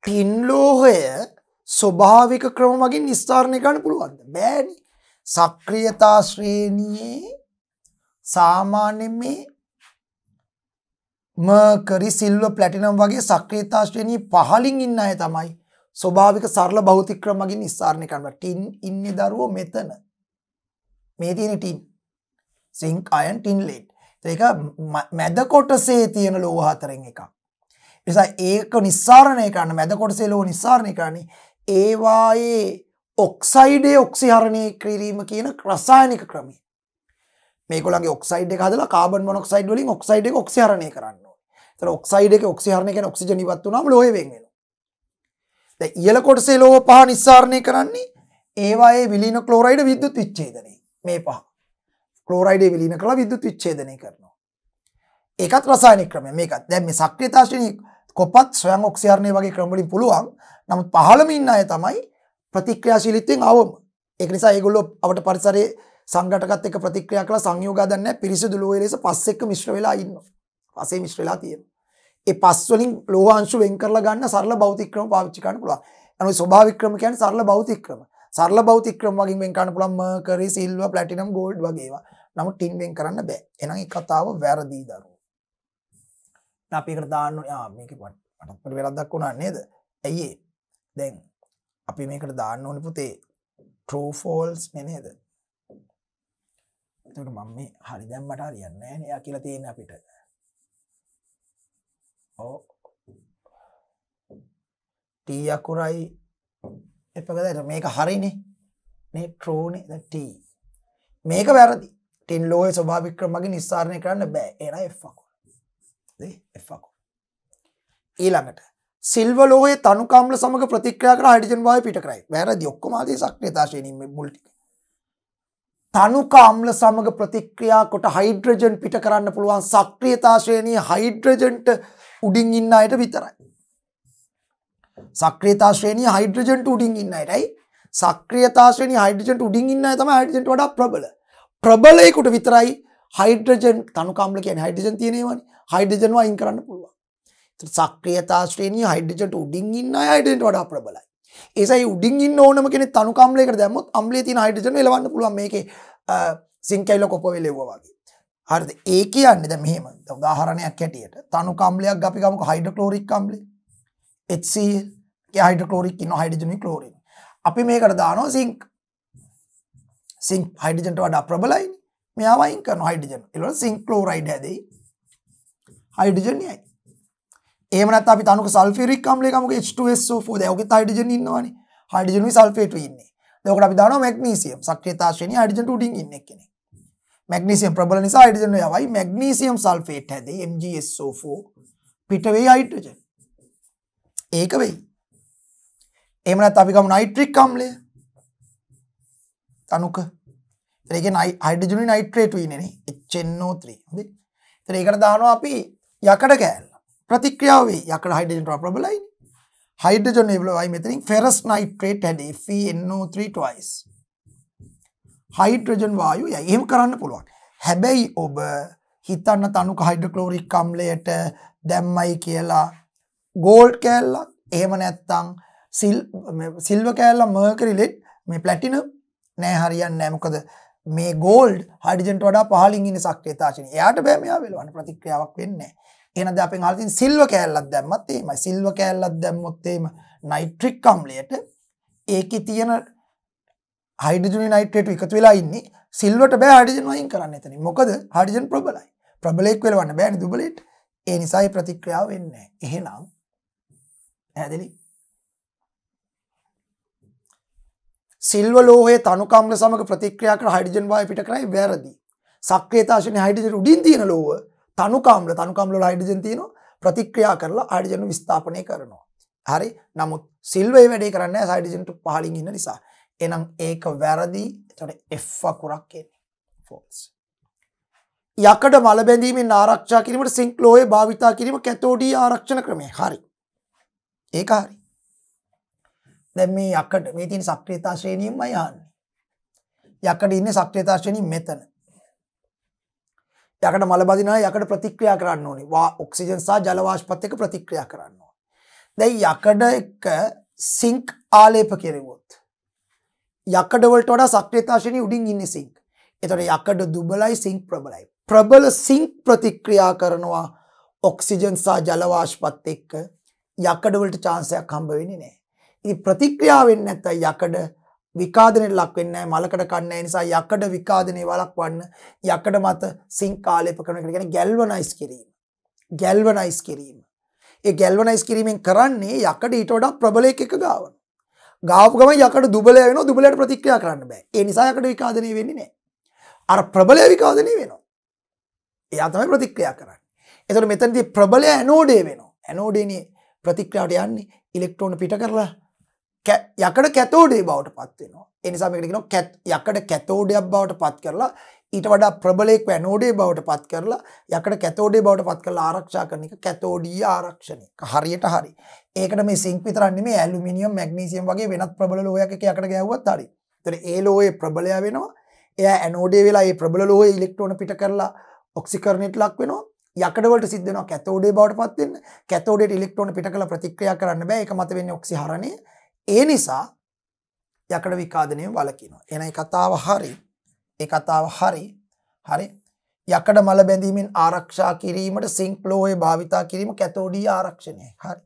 Speaker 1: ටින්ලෝහය ස්වභාවික ක්‍රම මගින් නිස්ථාරණය කරන්න පුළුවන්ද බෑනි සක්‍රියතා ශ්‍රේණියේ සාමාන්‍ය මේ මර්කරි සිල්වර් ප්ලැටිනම් වගේ සක්‍රියතා ශ්‍රේණියේ පහලින් ඉන්න අය තමයි ස්වභාවික සරල භෞතික ක්‍රම මගින් නිස්සාරණය කරනවා. ටින් ඉන්නේ දරුවෝ මෙතන. මේ තියෙන tin. Zinc iron tin lead. ඒක මැද කොටසේ තියෙන ලෝහ හතරෙන් එකක්. නිසා ඒක නිස්සාරණය කරන්න මැද කොටසේ ලෝහ නිස්සාරණය කරන්නේ ඒවායේ ඔක්සයිඩේ ඔක්සිහරණය කිරීම කියන රසායනික ක්‍රමේ මේකොලගේ ඔක්සයිඩ් හදල කාබ මොක්සයිඩ් වලින් ඔක්සයිඩ් ඔක්සිහරණය කරන්න තර ඔක්සයිඩ් ඔක්සිහරණය ඔක්සිජ නිවත් වුනම් ලොයවෙන්ගෙන ඉහල කොටසේ ලෝ පහ නිස්සාරණය කරන්නේ ඒවායේ විලින කලෝරයිඩ විද්‍යුත් විච්චේදනය මේ පහ කලෝරයිඩේ විලින කළ විද්‍යුත් විච්චේදනය කරනවා ඒකත් රසායනි ක්‍රම මේකත් දැම සක්්‍රතාශනය කොපත් ස්වයන් ඔක්සිහරණය වගේ ක්‍රමලින් පුළුවන් නමුත් පහළම ඉන්න අය තමයි ප්‍රතික්‍රියාශීලීත්වයෙන් આવම. ඒක නිසා ඒගොල්ලෝ අපට පරිසරයේ සංගටකත් එක්ක ප්‍රතික්‍රියා කළා සංයෝගා දන්නේ නැහැ පිරිසිදු ලෝහය ලෙස පස් එක්ක මිශ්‍ර වෙලා ඉන්නවා. පස්සේ මිශ්‍ර වෙලා තියෙනවා. ඒ පස් වලින් ලෝහාංශු වෙන් කරලා ගන්න සරල භෞතික ක්‍රම පාවිච්චි කරන්න පුළුවන්. අනු ස්වභාවික ක්‍රම කියන්නේ සරල භෞතික ක්‍රම. සරල භෞතික ක්‍රම වලින් වෙන් කරන්න පුළුවන් මර්කරි, සිල්වර්, ප්ලැටිනම්, ගෝල්ඩ් වගේ ඒවා. නමුත් ටින් වෙන් කරන්න බෑ. එහෙනම් ඒ කතාව වැරදි දරුවෝ. අපි ඒකට දාන්න ඕනේ. ආ මේකේ මටත් පොඩි වැරද්දක් වුණා නේද? ඇයි ඒ? දැන් අපි මේකට දාන්න ඕනි පුතේ ට්‍රූ ෆෝල්ස් නනේද එතට මම මේ හරි දැම්මට හරියන්න නෑ කියලා තියෙන අපිට ඕ ටී අකුරයි එපකදට මේක හරිනේ නේ ට්‍රෝනේ ට මේක වැරදි ටෙන් ලෝය ස්භාවික ක්‍රමගේ නිස්සාරණය කරන්න බෑ එන එක්කුල් එක්කුල් ඊළඟට සිල්ව ලෝහයේ තනුකම්ල සමග ප්‍රතික්‍රියා කරලා හයිඩ්‍රජන් වායු පිට කරයි. වැරදි ඔක්කොම ආදී සක්‍රියතා ශ්‍රේණියෙන් මේ මුල් ටික. තනුකාම්ල සමග ප්‍රතික්‍රියා කොට හයිඩ්‍රජන් පිට කරන්න පුළුවන් සක්‍රියතා ශ්‍රේණියේ හයිඩ්‍රජන්ට උඩින් ඉන්න අයට විතරයි. සක්‍රියතා ශ්‍රේණියේ හයිඩ්‍රජන්ට උඩින් ඉන්න අයටයි සක්‍රියතා ශ්‍රේණියේ හයිඩ්‍රජන්ට උඩින් ඉන්න අය තමයි හයිඩ්‍රජන්ට වඩා ප්‍රබල. ප්‍රබලයකට විතරයි හයිඩ්‍රජන් තනුකාම්ල කියන්නේ හයිඩ්‍රජන් තියෙනේවනේ. හයිඩ්‍රජන් වයින් කරන්න පුළුවන්. සක්‍රියතා ශ්‍රේණිය හයිඩ්‍රජන්ට උඩින් ඉන්න අය හයිඩ්‍රජන්ට වඩා ප්‍රබලයි. ඒසයි උඩින් ඉන්න ඕනම කෙනෙක් තනු කම්ලයකට දැම්මොත් අම්ලයේ තියෙන හයිඩ්‍රජන් එලවන්න පුළුවන් මේකේ සින්කයිල කොප වෙලෙව්වා වගේ. හරිද? ඒ කියන්නේ දැන් මෙහෙම උදාහරණයක් හැටියට තනු කම්ලයක් අපි ගමුක හයිඩ්‍රොක්ලෝරික් කම්ලය. HCl කේ හයිඩ්‍රොක්ලෝරික් ඉන්න හයිඩ්‍රජන් ක්ලෝරින්. අපි මේකට දානවා සින්ක්. සින්ක් හයිඩ්‍රජන්ට වඩා ප්‍රබලයි. මෙයා වයින් කරන හයිඩ්‍රජන්. ඒවල සින්ක් ක්ලෝරයිඩ් හැදෙයි. හයිඩ්‍රජන් යයි. එහෙම නැත්නම් අපි තනුක සල්ෆියුරික් අම්ලය ගමුක H2SO4 දැන් ඔකෙත් හයිඩ්‍රජන් ඉන්නවනේ හයිඩ්‍රජන් වයි සල්ෆේට් ඉන්නේ දැන් ඔකට අපි දානවා මැග්නීසියම් සක්‍රියතා ශ්‍රේණිය හයිඩ්‍රජන් 2 ඩින් ඉන්නේ කෙනෙක් මැග්නීසියම් ප්‍රබල නිසා හයිඩ්‍රජන් යවයි මැග්නීසියම් සල්ෆේට් හැදේ MgSO4 පිට වෙයි හයිඩ්‍රජන් ඒක වෙයි එහෙම නැත්නම් අපි ගමු නයිට්‍රික් අම්ලය තනුක ඒකේ හයිඩ්‍රජන් නයිට්‍රේට් වෙන්නේ නේ HNO3 හරි ඒකට දානවා අපි යකඩ කෑල්ල ප්‍රතික්‍රියාව වේ. යකඩ හයිඩ්‍රජන් ට ප්‍රබලයි. හයිඩ්‍රජන් එවලයි මෙතනින් ෆෙරස් නයිට්‍රේට් හැඩේ FeNO3 twice. හයිඩ්‍රජන් වායුව යයි. එහෙම කරන්න පුළුවන්. හැබැයි ඔබ හිතන්න තනුක හයිඩ්‍රොක්ලෝරික් අම්ලයට දැම්මයි කියලා ගෝල්ඩ් කෑල්ලක් එහෙම නැත්තම් සිල් සිල්ව කෑල්ල මර්කරිලෙට් මේ ප්ලැටිනම් නෑ හරියන්න නෑ මොකද මේ ගෝල්ඩ් හයිඩ්‍රජන්ට වඩා පහලින් ඉන්න සක්‍රියතාවය. එයාට බෑ මෙයා වෙලවන්න ප්‍රතික්‍රියාවක් වෙන්නේ නෑ. එහෙනම් දැන් අපෙන් අහලා තියෙන සිල්ව කෑල්ලක් දැම්මත් එහෙමයි. සිල්ව කෑල්ලක් දැම්මොත් එහෙම නයිට්‍රික් අම්ලයට ඒකේ තියෙන හයිඩ්‍රජන් නයිට්‍රේට් එකතු වෙලා ඉන්නේ. සිල්වට බෑ හයිඩ්‍රජන් වයින් කරන්න එතනින්. මොකද හයිඩ්‍රජන් ප්‍රබලයි. ප්‍රබලයක් වෙලවන්න බෑනේ දුබලෙට. ඒ නිසායි ප්‍රතික්‍රියාව වෙන්නේ. එහෙනම් පැහැදිලි? සිල්ව ලෝහයේ තනුකම්ල සමග ප්‍රතික්‍රියා කර හයිඩ්‍රජන් වායු පිට කරයි වැරදි. සක්‍රීයතාශනේ හයිඩ්‍රජන් උඩින් තියෙන ලෝහ තනුකාම්ල තනුකම්ල අයිඩජන් තියන ප්‍රතික්‍රියා කරලා අඩිජනු විස්ථාපනය කරනවා. හරි නමුත් සිල්වේ වැඩේ කරන්න සයිඩිජන්ට පහලින් ඉන්න නිසා. එනම් ඒක වැරදි තොට එෆකුරක් කියන්නේ ෆෝල්ස්. යකට මලබැඳීමෙන් ආරක්ෂා කිරීමට සිංක්ලෝය භාවිතා කිරීම කැතෝඩී ආරක්ෂණ ක්‍රමය හරි ඒක හරි දැ මේ යකට මේ තින් සක්්‍රේතාශයනීම යන්නේ යකට ඉන්න සක්්‍රේතාශයනී මෙතන යකට මල බදිනවා යකට ප්‍රතික්‍රියා කරන්න ඕනේ. වා ඔක්සිජන් සහ ජල වාෂ්පත් එක්ක ප්‍රතික්‍රියා කරන්න ඕනේ. දැන් යකඩ එක්ක සින්ක් ආලේප කෙරුවොත් යකඩ වලට වඩා සක්‍රියතාශේණිය උඩින් ඉන්නේ සින්ක්. එතකොට යකඩ දුබලයි සින්ක් ප්‍රබලයි. ප්‍රබල සින්ක් ප්‍රතික්‍රියා කරනවා ඔක්සිජන් සහ ජල වාෂ්පත් එක්ක යකඩ වලට chance එකක් හම්බ වෙන්නේ නැහැ. ඉතින් ප්‍රතික්‍රියා වෙන්නේ නැත්නම් යකඩ විකාදනයට ලක් වෙන්නේ නැහැ මලකඩ කන්නේ නැහැ නිසා යකඩ විකාදනයේ වළක්වන්න යකඩ මත සිංක් කාලේප කරන එකට කියන්නේ ගැල්වනයිස් කිරීම. ගැල්වනයිස් කිරීම. ඒ ගැල්වනයිස් කිරීමෙන් කරන්නේ යකඩ ඊට වඩා ප්‍රබලයක් එක ගාවන. ගාවපු ගමන් යකඩ දුබල වෙනවා දුබලයට ප්‍රතික්‍රියා කරන්න බෑ. ඒ නිසා යකඩ විකාදනය වෙන්නේ නැහැ. අර ප්‍රබලය විකාදනය වෙනවා. එයා තමයි ප්‍රතික්‍රියා කරන්නේ. එතකොට මෙතනදී ප්‍රබලය ඇනෝඩේ වෙනවා. ඇනෝඩේනේ ප්‍රතික්‍රියාවට යන්නේ ඉලෙක්ට්‍රෝන පිට කරලා යකට කැතෝඩේ බවට පත්වෙනවා එනිසාමකටන කැත් යකට කැතෝඩයක් බවට පත් කරලා ඊට වඩා ප්‍රබලෙක් වැනෝඩේ බවට පත් කරලා යකට කැතෝඩේ බවට පත් කරලා ආරක්ෂා කරන එක කැතෝඩී ආරක්ෂණය හරියට හරි ඒකට මේ සිංක් විතරන්නේ මේ ඇලුමිනියම් මැග්නීසියම් වගේ වෙනත් ප්‍රබල ලෝහයක් යකට ගැව්වත් හරි තර ඒ ලෝයේ ප්‍රබලය වෙනවා එය ඇනෝඩේ වෙලා ඒ ප්‍රබල ලෝහේ ඉලෙක්ට්‍රෝන පිට කරලා ඔක්සිකරණයට ලක් වෙනවා යකඩවලට සිද්ධ වෙනවා කැතෝඩේ බවට පත් වෙන්න කැතෝඩේට ඉලෙක්ට්‍රෝන පිට කරලා ප්‍රතික්‍රියා කරන්න බෑ ඒක මත වෙන්නේ ඔක්සිහරණය ඒ නිසා යකඩ විකාදනය වලකිනවා. එන කතාව හරි ඒ කතාව හරි හරි යකඩ මල බැඳීමෙන් ආරක්ෂා කිරීමට සිංක් ලෝයේ භාවිතා කිරීම කැතෝඩී ආරක්ෂණය හරි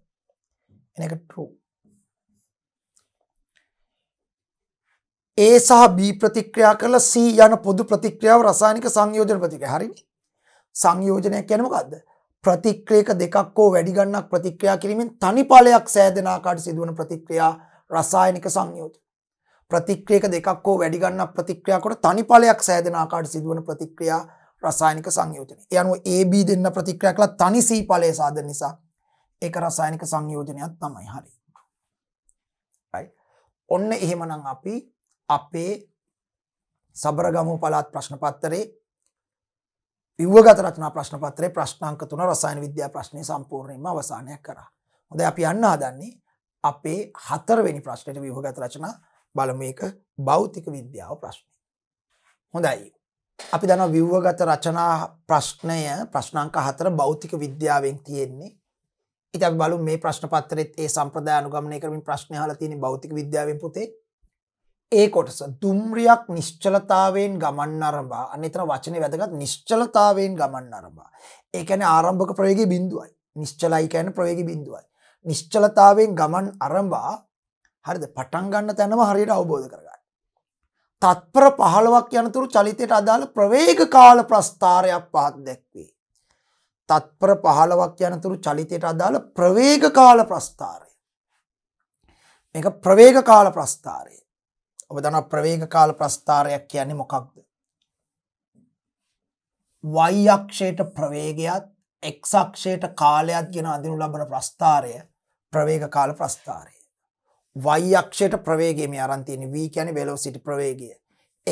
Speaker 1: එන එක ට්‍රූ ඒ සහ B ප්‍රතික්‍රියා කරලා C යන පොදු ප්‍රතික්‍රියාව රසායනික සංයෝජන ප්‍රතික්‍රියාව හරිනේ සංයෝජනයක් කියන්නේ මොකද්ද ප්‍රතික්‍රියක දෙකක් හෝ වැඩි ගණනක් ප්‍රතික්‍රියා කිරීමෙන් තනි ඵලයක් සෑදෙන ආකාරයට සිදුවන ප්‍රතික්‍රියා රසායනික සංයෝජන. ප්‍රතික්‍රියක දෙකක් හෝ වැඩි ගණනක් ප්‍රතික්‍රියා කොට තනි ඵලයක් සෑදෙන ආකාරයට සිදුවන ප්‍රතික්‍රියා රසායනික සංයෝජන. ඒ අනුව AB දෙන්න ප්‍රතික්‍රියා කළා තනි C ඵලය සාදන නිසා ඒක රසායනික සංයෝජනයක් තමයි. හරි. right. ඔන්න එහෙමනම් අපි අපේ සබරගමු පළාත් ප්‍රශ්න පත්‍රයේ විවගත රචනා ප්‍රශ්න පත්‍රයේ ප්‍රශ්නාංක 3 රසායන විද්‍යා ප්‍රශ්නේ සම්පූර්ණයෙන්ම අවසානය කරා. හොඳයි අපි යන්න හදන්නේ අපේ හතරවෙනි ප්‍රශ්නයට විභගත රචනා බලම එක භෞතික විද්‍යාව ප්‍රශ්නය. හොඳයි. අපි දන විව්වගත රචනා ප්‍රශ්නය ප්‍රශ්නංක හතර භෞතික විද්‍යාවෙන් තියෙන්නේ ඉති බලු මේ ප්‍රශ්න පත්තරෙත් ඒ සම්ප්‍රදාය අනුගමනය කරමින් ප්‍රශ්න හල තියෙන භෞතික විද්‍යාවෙන් පුතේ ඒ කොටස දුම්රියක් නිශ්චලතාවෙන් ගමන් අරබා අනිතර වචනය වැදගත් නිශ්චලතාවෙන් ගමන් අරබා ඒකැන ආරම්භක ප්‍රයගේ බිඳුවයි නිශ්චලයි කෑන ප්‍රයේග බිඳුවයි නිශ්චලතාවෙන් ගමන් අරම්බා හරිද පටන් ගන්න තැනම හරියට අවබෝධ කරගන්න. තත්පර පහළවක් යනතුරු චලිතයට අදාළ ප්‍රවේග කාල ප්‍රස්ථාරයක් පහත් දැක්වේ. තත්පර පහළවක් යනතුරු චලිතයට අදාළ ප්‍රවේග කාල ප්‍රස්ථාරය. මේක ප්‍රවේග කාල ප්‍රස්ථාරය. ඔබ දන ප්‍රවේග කාල ප්‍රස්ථාරයක් කියන්නේ මොකක්ද. වයියක්ෂයට ප්‍රවේගයත් එක්සක්ෂයට කාලයක් ගෙන අඳනු ලබන ප්‍රස්ථාරය ප්‍රවේග කාල ප්‍රස්ථාරය. y අක්ෂයට ප්‍රවේගය මේ අරන් තියෙන v කියන්නේ velocity ප්‍රවේගය.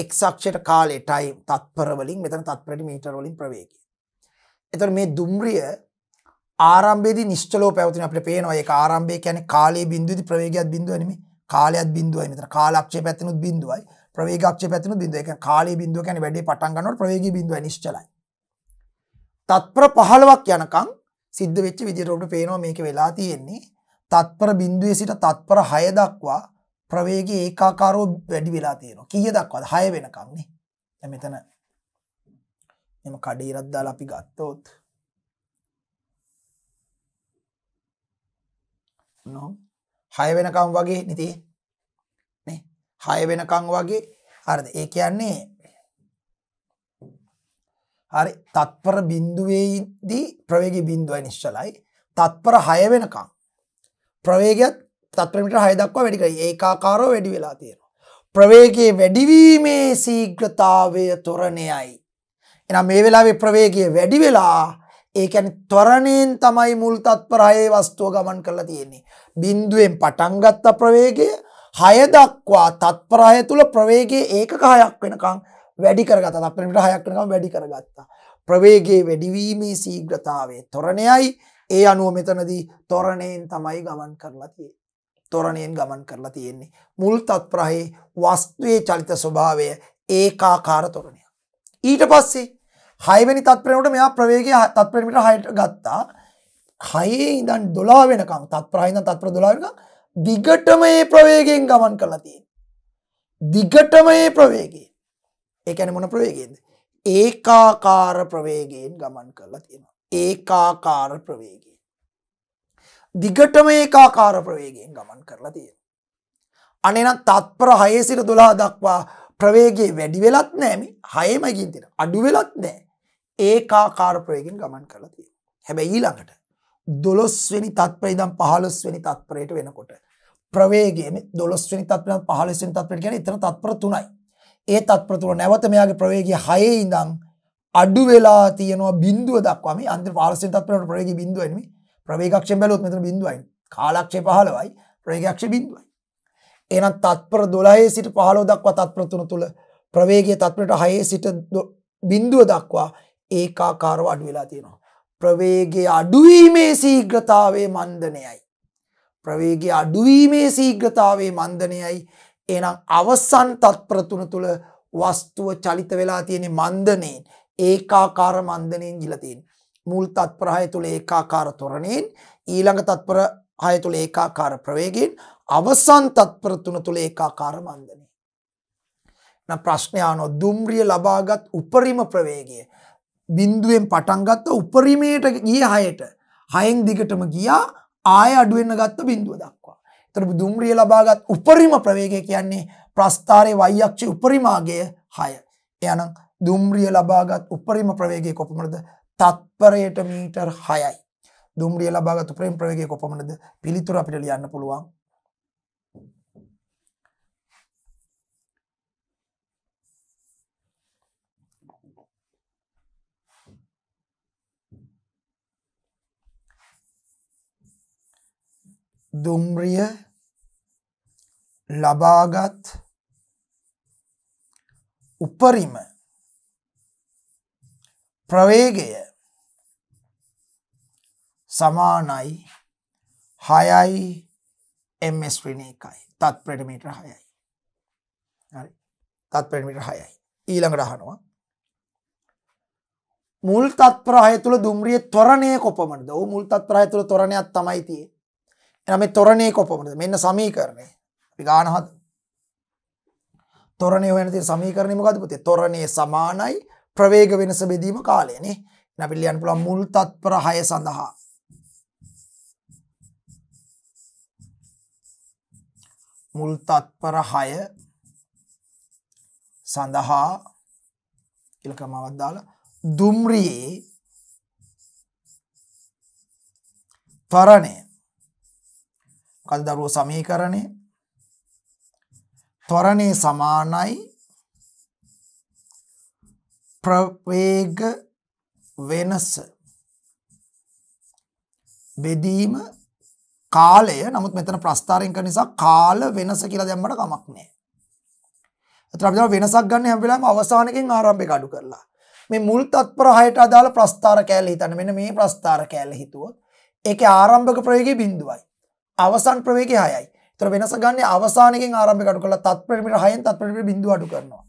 Speaker 1: x අක්ෂයට කාලය time තත්පර වලින් මෙතන තත්පරට මීටර වලින් ප්‍රවේගය. එතකොට මේ දුම්රිය ආරම්භයේදී නිශ්චලව පැවතින අපිට පේනවා ඒක ආරම්භය කියන්නේ කාලයේ බිඳුවේදී ප්‍රවේගයත් බිඳුව නෙමෙයි කාලයත් බිඳුවයි මෙතන කාලාක්ෂය පැත්තනොත් බිඳුවයි ප්‍රවේග අක්ෂය පැත්තනොත් බිඳුවයි. ඒ කියන්නේ කාලයේ බිඳුව කියන්නේ වැඩේ පටන් ගන්නකොට ප්‍රවේගය බිඳුවයි නිශ්චලයි. තත්පර 15ක් යනකම් සිද්ධ වෙච්ච විදිහට අපිට පේනවා මේක වෙලා තියෙන්නේ තත්පර බින්දුවේ සිට තත්පර 6 දක්වා ප්‍රවේගය ඒකාකාරව වැඩි වෙලා තියෙනවා. කීය දක්වාද? 6 වෙනකම් නේ. දැන් මෙතන එම කඩේරක් දාලා අපි ගත්තොත් නෝ 6 වෙනකම් වගේ නිතේ නේ 6 වෙනකම් වගේ හරිද? ඒ කියන්නේ හරි තත්පර බින්දුවේදී ප්‍රවේගය බින්දුවයි නිශ්චලයි. තත්පර 6 වෙනකම් ප්‍රවේගත් තත්ප්‍රමිට හයදක්වා වැඩිකයි ඒකාකාරෝ වැඩි වෙලා තියෙනවා. ප්‍රවේගේ වැඩිවීමේ සීග්‍රතාවය තොරණයයි. එනම් මේ වෙලාවේ ප්‍රවේගය වැඩි වෙලා ඒකැන තොරණයෙන් තමයි මුල් තත්පරයේ වස්තුව ගමන් කරලා තියෙන්නේ. බින්දුවෙන් පටන්ගත්ත ප්‍රවේගය හයදක්වා තත්පරහය තුළ ප්‍රවේගේ ඒක කහයක් වෙනකං වැඩි කරගත තත්පරමිට හයක් වෙනකම් වැඩි කරගත්තා. ප්‍රවේගේ වැඩිවීමේ සීග්‍රතාවේ තොරණයයි ඒ අනුව මෙතනදී තොරණයෙන් තමයි ගමන් කරලා තියෙන්නේ. තොරණයෙන් ගමන් කරලා තියෙන්නේ. මුල් තත්ප්‍රහේ වස්තුවේ චලිත ස්වභාවය ඒකාකාර තොරණයක්. ඊට පස්සේ හයවෙනි තත්ප්‍රේණයට මෙයා ප්‍රවේගය තත්ප්‍රේණ මීටර 6ට ගත්තා. 6 ඉඳන් 12 වෙනකම් තත්ප්‍රහ ඉඳන් තත්ප්‍ර 12 වෙනකම් දිගටම මේ ප්‍රවේගයෙන් ගමන් කරලා තියෙන්නේ. දිගටම මේ ප්‍රවේගය. ඒ කියන්නේ මොන ප්‍රවේගයෙන්ද? ඒකාකාර ප්‍රවේගයෙන් ගමන් කරලා තියෙනවා. ඒකාකාර ප්‍රවේගය. දිගටම ඒකාකාර ප්‍රවේගයෙන් ගමන් කරලා තියෙන. අනෙනම් තත්පර හයේ සිට දොලා දක්වා ප්‍රවේගේ වැඩි වෙලත් නෑම හයමගින් තින අඩු වෙලත් නෑ ඒකාකාර ප්‍රවේගෙන් ගමන් කරලා තියෙන. හැබැයි ඊළඟට දොළොස්වෙනි තත්පර ඉදම් පහලොස්වෙනි තත්පරයට වෙනකොට ප්‍රවේගේ දොළොස්වනි තත්පර පහලසින් තත්පර ගැන එතන තත්පර තුනයි ඒ තත්පර තුන නැවත මෙයාගේ ප්‍රවේගේ හයේ ඉඳං අඩු වෙලා තියනවා බින්දුව දක්වාම අන්ත පාලසෙන් තත්වරට ප්‍රවේග බින්දුවනම ප්‍රවේගක්ෂෙන් බැලොත් මෙතන බින්දුවයි කාලක්ෂය පහලවයි ප්‍රවේගක්ෂ බින්දුවයි. එනම් තත්පර දොලහේ සිට පහලෝ දක්වා තත්ප්‍රතුන තුළ ප්‍රවේගය තත්වරට හයේ සිට බින්දුව දක්වා ඒකාකාරව අඩු වෙලා තියෙනවා. ප්‍රවේගය අඩුවීමේ සීග්‍රතාවේ මන්දනයයි. ප්‍රවේගය අඩුවීමේ සීග්‍රතාවේ මන්දනයයි එනම් අවසන් තත්ප්‍රතුන තුළ වස්තුව චලිත වෙලා තියෙන මන්දනයෙන් ඒකාකාර මන්දනයෙන් ගිලා තියෙන්නේ. මුල් තත්පර 6 තුල ඒකාකාර තොරණයෙන් ඊළඟ තත්පර 6 තුල ඒකාකාර ප්‍රවේගයෙන් අවසන් තත්පර 3 තුල ඒකාකාර මන්දනය. නම් ප්‍රශ්නය අහනවා දුම්රිය ලබාගත් උපරිම ප්‍රවේගය බිඳුවෙන් පටන් ගත්ත උපරිමයට ගිය හයට හයෙන් දිගටම ගියා ආය අඩුවෙන්න ගත්ත බිඳුව දක්වා. එතකොට දුම්රිය ලබාගත් උපරිම ප්‍රවේගය කියන්නේ ප්‍රස්ථාරයේ y අක්ෂයේ උපරිමාගය 6. එයානම් දුම්රිය ලබාගත් උපරිම ප්‍රවේගය කොපමණද? තත්පරයට මීටර් 6යි. දුම්රිය ලබාගත් උපරිම ප්‍රවේගය කොපමණද? පිළිතුර අපිට ලියන්න පුළුවන්. දුම්රිය ලබාගත් උපරිම ප්‍රවේගය සමානයි හයයි ms ඍණ එකයි තත්පරයට මීටර 6යි හරි තත්පරයට මීටර 6යි ඊළඟට අහනවා මුල් තත්පර 6 තුල දුම්රියේ ත්වරණය කොපමණද? ඔව් මුල් තත්පර 6 තුල ත්වරණයක් තමයි තියෙන්නේ. එහෙනම් මේ ත්වරණය කොපමණද? මෙන්න සමීකරණය. අපි ගන්න හද. ත්වරණය හොයන තියෙන සමීකරණය මොකද්ද පුතේ? ත්වරණය සමානයි 0.5 ප්‍රවේග වෙනස බෙදීම කාලයනේ නැපිට ලියන්න පුළුවන් මුල් තත්පර 6 සඳහා මුල් තත්පර 6 සඳහා කියලා කමාවක් දාලා දුම්රියේ තරණය මොකද දරුවෝ සමීකරණය තරණේ සමානයි ප්‍රවේග වෙනස බෙදීම කාලය නමුත් මෙතන ප්‍රස්ථාරයෙන් කරන නිසා කාල වෙනස කියලා දැම්මට කමක් නැහැ. ඒතර අපි වෙනසක් ගන්න හැම වෙලාවෙම අවසානකෙන් ආරම්භයක අඩු කරලා. මේ මුල් තත්පර 6ට අදාළ ප්‍රස්ථාර කෑල්ල හිතන්න. මෙන්න මේ ප්‍රස්ථාර කෑල්ල හිතුවොත් ඒකේ ආරම්භක ප්‍රවේගය බිඳුවයි. අවසන් ප්‍රවේගය 6යි. ඒතර වෙනස ගන්න අවසානකෙන් ආරම්භයක අඩු කරලා තත්පර පිට 6න් තත්පර පිට බිඳුව අඩු කරනවා.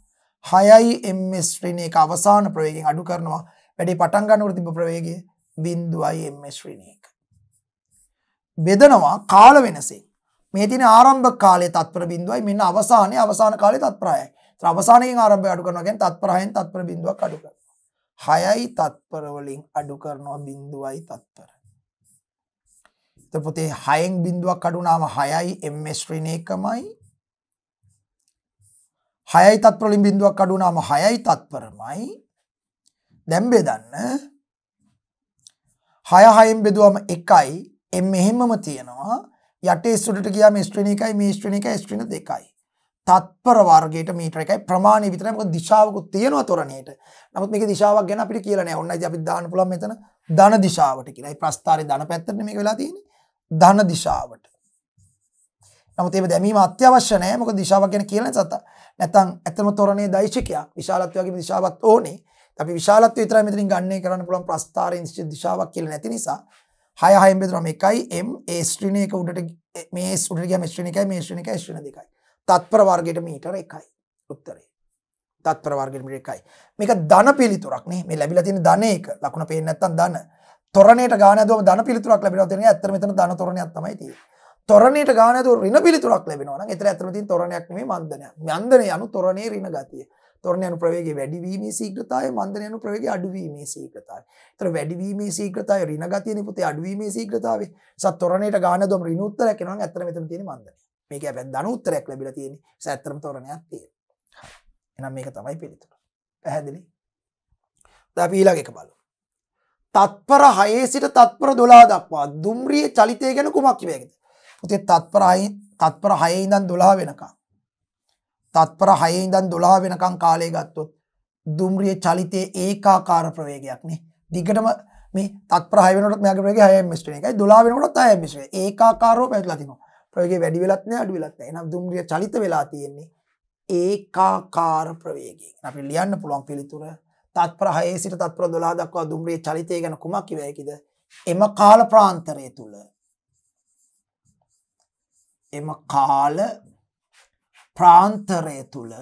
Speaker 1: 6යි ms ශ්‍රේණියක අවසාන ප්‍රවේගයෙන් අඩු කරනවා. වැඩේ පටන් ගන්නකොට තිබ්බ ප්‍රවේගය 0යි ms ශ්‍රේණියක. බෙදනවා කාල වෙනසෙන්. මේ තියෙන ආරම්භ කාලයේ තත්පර බිඳුවයි මෙන්න අවසානයේ අවසාන කාලයේ තත්පරයයි. ඒතර අවසානයෙන් ආරම්භය අඩු කරනවා කියන්නේ තත්පරයෙන් තත්පර බිඳුවක් අඩු කරනවා. 6යි තත්පර වලින් අඩු කරනවා 0යි තත්පර. එතකොට පොතේ 6ෙන් බිඳුවක් අඩු වුණාම 6යි ms ශ්‍රේණියකමයි 6යි තත්පර වලින් බිඳුවක් අඩු වුණාම 6යි තත්පරමයි දැන් බෙදන්න 6 6න් බෙදුවම 1යි එම් මෙහෙමම තියෙනවා යටේ ස්ටුඩට ගියාම ස්ට්‍රින එකයි මේ ස්ට්‍රින එකයි ස්ට්‍රින දෙකයි තත්පර වර්ගයට මීටර එකයි ප්‍රමාණය විතරයි මොකද දිශාවකුත් තියෙනවා තොරණයට නමුත් මේකේ දිශාවක් ගැන අපිට කියලා නෑ ඔන්නයි අපි දාන්න පුළුවන් මෙතන ධන දිශාවට කියලා. ඒ ප්‍රස්ථාරේ ධන පැත්තටනේ මේක වෙලා තියෙන්නේ. ධන දිශාවට. නමුත් ඒක දැමීම අත්‍යවශ්‍ය නැහැ. මොකද දිශාවක් ගැන කියලා නැසත. නැත්තම් ඇත්තම තොරණේ දෛශිකයක්. විශාලත්වය වගේම දිශාවක් ඕනේ. අපි විශාලත්වය විතරයි මෙතනින් ගන්නේ කරන්න පුළුවන් ප්‍රස්ථාර ඉන්ස්ටිට් දිශාවක් කියලා නැති නිසා 6 6 බෙදනවා මේ 1යි m ඒ ස්ත්‍රිණ එක උඩට මේ උඩට ගියාම ස්ත්‍රිණ එකයි මේ ස්ත්‍රිණ එකයි ස්ත්‍රිණ දෙකයි. තත්පර වර්ගයට මීටර 1යි. උත්තරේ. තත්පර වර්ගයට මීටර 1යි. මේක ධන පිළිතුරක් නේ. මේ ලැබිලා තියෙන ධන එක. ලකුණ පේන්නේ නැත්තම් ධන. තොරණයට ගාන ඇදුවම ධන පිළිතුරක් ලැබෙනවා කියන එක ඇත්තට මෙතන ධන තොරණයක් තමයි තියෙන්නේ. තොරණයට ගානතු රින පිළිතුරක් ලැබෙනවා එතර ඇතමතින් තොරණයක් මේ මන්දනය මන්දනය යනු තොරණය රින ගතිය තොරණයනු ප්‍රවේගේ වැඩිවීමේ සීග්‍රතාය මන්දනයනු ප්‍රවේගේ අඩුවීමේ සීග්‍රතාය තර වැඩිවීමේ සීග්‍රතාය රින ගතිය නිපතේ අඩුවීමේ සීග්‍රතාව සත් තොරණයට ගාන දොම රිනුත්තර ැන ඇතර මෙතම තියෙන මන්දන මේක ඇ දනුත්තරයක් ලැබිල තියෙන සඇතරම තොරණයක් තිය එනම් මේක තමයි පිළිතුර පැහැදිලි දපීලාගෙක බලු තත්පර හයේ සිට තත්පර දොලා දක්වා දුම්රිය චලිතය ගැන කුමක් කිවේගෙද පුතේ තත්පර 6 තත්පර 6 ඉඳන් 12 වෙනකම් තත්පර 6 ඉඳන් 12 වෙනකම් කාලය ගත්තොත් දුම්රිය චලිතයේ ඒකාකාර ප්‍රවේගයක් නේ. දිගටම මේ තත්පර 6 වෙනකොටත් මෙයාගේ ප්‍රවේගය 6ms වෙන එකයි 12 වෙනකොටත් 6ms වෙන. ඒකාකාරව පැවැත්ලා තිනවා. ප්‍රවේගය වැඩි වෙලත් නැහැ අඩු වෙලත් නැහැ. එහෙනම් දුම්රිය චලිත වෙලා තියෙන්නේ ඒකාකාර ප්‍රවේගයෙන්. අපිට ලියන්න පුළුවන් පිළිතුර තත්පර 6 සිට තත්පර 12 දක්වා දුම්රිය චලිතය ගැන කුමක් කිව්වයිද? එම කාල ප්‍රාන්තරය තුල එම කාල ප්‍රාන්තරය තුළ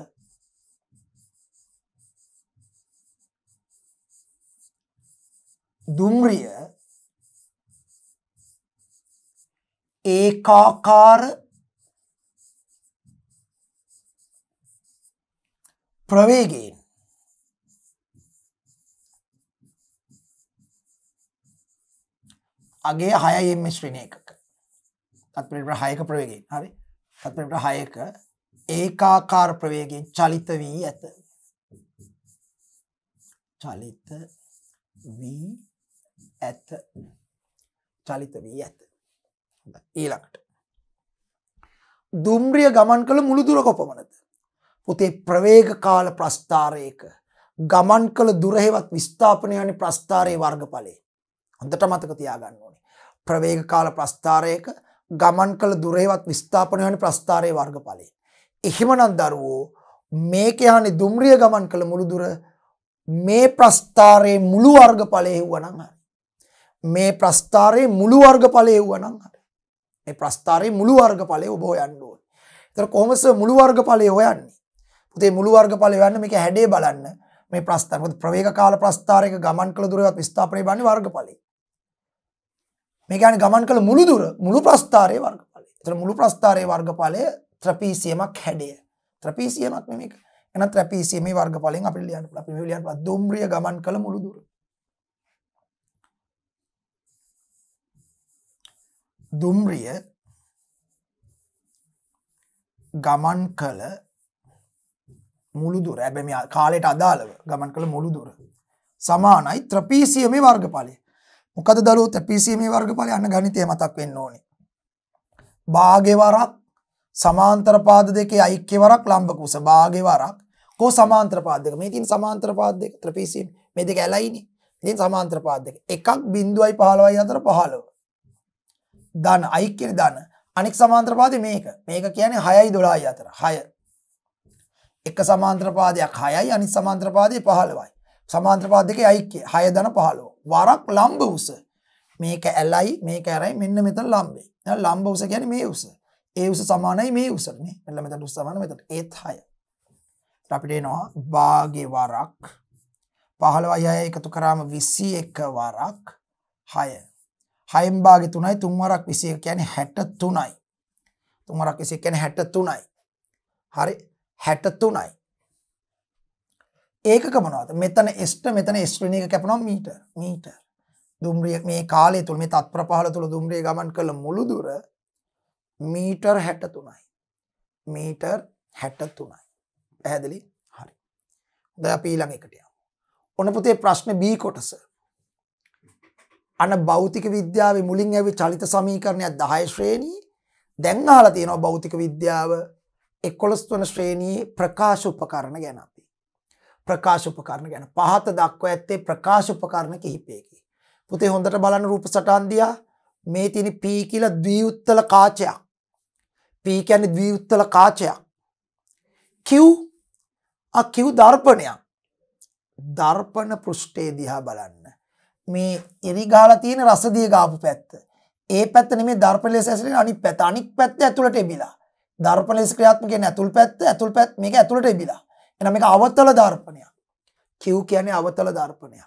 Speaker 1: දුම්රිය ඒකාකාර ප්‍රවේගයෙන් අගේ හයයෙන් මිශ්‍රණය එක තත්පරට හයක ප්‍රවේගෙන් හරි තත්පරට හයක ඒකාකාර ප්‍රවේගෙන් චලිත වී ඇත චලිත වී ඇත චලිත වී ඇත ඊළඟට දුම්රිය ගමන් කළ මුළු දුර කොපමනද පොතේ ප්‍රවේග කාල ප්‍රස්ථාරයක ගමන් කළ දුරහෙවත් විස්ථාපනයනි ප්‍රස්ථාරය වර්ගඵලේ හොඳට මතක තියාගන්න ඕනේ ප්‍රවේග කාල ප්‍රස්ථාරයක ගමන් කළ දුරේවත් විස්ථාපනය වන ප්‍රස්ථාරය වර්ගඵලය. එහෙමනම් දරුවෝ මේක යහනි දුම්රිය ගමන් කළ මුළු දුර මේ ප්‍රස්ථාරයේ මුළු වර්ගඵලය වනං හරි. මේ ප්‍රස්ථාරයේ මුළු වර්ගඵලය වනං හරි. මේ ප්‍රස්ථාරයේ මුළු වර්ගඵලය ඔබ හොයන්න ඕනේ. ඒතර කොහොමද මුළු වර්ගඵලය හොයන්නේ? පුතේ මුළු වර්ගඵලය හොයන්න මේක හැඩේ බලන්න. මේ ප්‍රස්ථාර මොකද ප්‍රවේග කාල ප්‍රස්ථාරයක ගමන් කළ දුරේවත් විස්ථාපනය බලන්නේ වර්ගඵලයේ. මේ කියන්නේ ගමන් කළ මුළු දුර මුළු ප්‍රස්ථාරයේ වර්ගඵලය. ඒතර මුළු ප්‍රස්ථාරයේ වර්ගඵලය ත්‍රපීසියමක් හැඩය. ත්‍රපීසියමක් නෙමෙයි. එහෙනම් ත්‍රපීසියමේ වර්ගඵලයෙන් අපිට ලියන්න පුළුවන්. අපි මේ ලියන්න පුළුවන් දුම්රිය ගමන් කළ මුළු දුර. දුම්රිය ගමන් කළ මුළු දුර හැබැයි කාලයට අදාළව ගමන් කළ මුළු දුර සමානයි ත්‍රපීසියමේ වර්ගඵලය. මොකද දලුවත් PCMA e වර්ගඵලය අන්න ගණිතය මතක් වෙන්න ඕනේ. භාගේ වරක් සමාන්තර පාද දෙකේ ඓක්‍ය වරක් ලම්බක උස භාගේ වරක් කෝ සමාන්තර පාද දෙක. මේ තියෙන සමාන්තර පාද දෙක ත්‍රිපීසීම් e. මේ දෙක ඇලයිනේ. ඉතින් සමාන්තර පාද දෙක. එකක් 0.15යි අතර 15. ධන ඓක්‍යනේ ධන. අනෙක් සමාන්තර පාදේ මේක. මේක කියන්නේ 6යි 12යි අතර. 6. එක සමාන්තර පාදයක් 6යි අනිත් සමාන්තර පාදේ 15යි. සමාන්තර පාද දෙකේ ඓක්‍ය 6 ධන 15. වරක් ලම්භ උස. මේක ඇලයි මේක ඇරයි මෙන්න මෙතන ලම්බේ. දැන් ලම්භ උස කියන්නේ මේ උස. ඒ උස සමානයි මේ උසට නේ. මෙන්න මෙතන උස සමාන මෙතන ඒත් 6. අපිට එනවා භාගේ වරක් 15යි 6 එකතු කරාම 21 වරක් 6. 6න් භාගේ 3යි 3 වරක් 21 කියන්නේ 63යි. 3 වරක් 21 කියන්නේ 63යි. හරි 63යි. ඒකක මොනවද? මෙතන එස්ට මෙතන එස් ශ්‍රේණියක කැපෙනවා මීටර්. මීටර්. දුම්රිය මේ කාලය තුල මේ තත්පර 15 තුල දුම්රිය ගමන් කළ මුළු දුර මීටර් 63යි. මීටර් 63යි. පැහැදිලි? හරි. දැන් අපි ඊළඟ එකට යමු. ඔන්න පුතේ ප්‍රශ්න B කොටස. අන භෞතික විද්‍යාවේ මුලින් ඇවි චලිත සමීකරණයක් 10 ශ්‍රේණී දැන් අහලා තියෙනවා භෞතික විද්‍යාව 11 වන ශ්‍රේණියේ ප්‍රකාශ උපකරණ ගැන. ප්‍රකාශ උපකරණ ගැන. පහත දක්වා ඇත්තේ ප්‍රකාශ උපකරණ කිහිපයකි. පුතේ හොඳට බලන්න රූප සටහන් දිහා. මේ තියෙන P කියලා ද්විඋත්තල කාචයක්. P කියන්නේ ද්විඋත්තල කාචයක්. Q අ Q දර්පණයක්. දර්පණ පෘෂ්ඨය දිහා බලන්න. මේ එරි ගහලා තියෙන රසදිය ගාපු පැත්ත. ඒ පැත්ත නෙමේ දර්පණය ලෙස ඇසෙන අනිත් පැත්ත. අනිත් පැත්ත ඇතුළට එබිලා. දර්පණ ලෙස ක්‍රියාත්මක වෙන ඇතුල් පැත්ත ඇතුල් පැත්ත මේක ඇතුළට එබිලා. එහෙනම් මේක අවතල දර්පණයක්. Q කියන්නේ අවතල දර්පණයක්.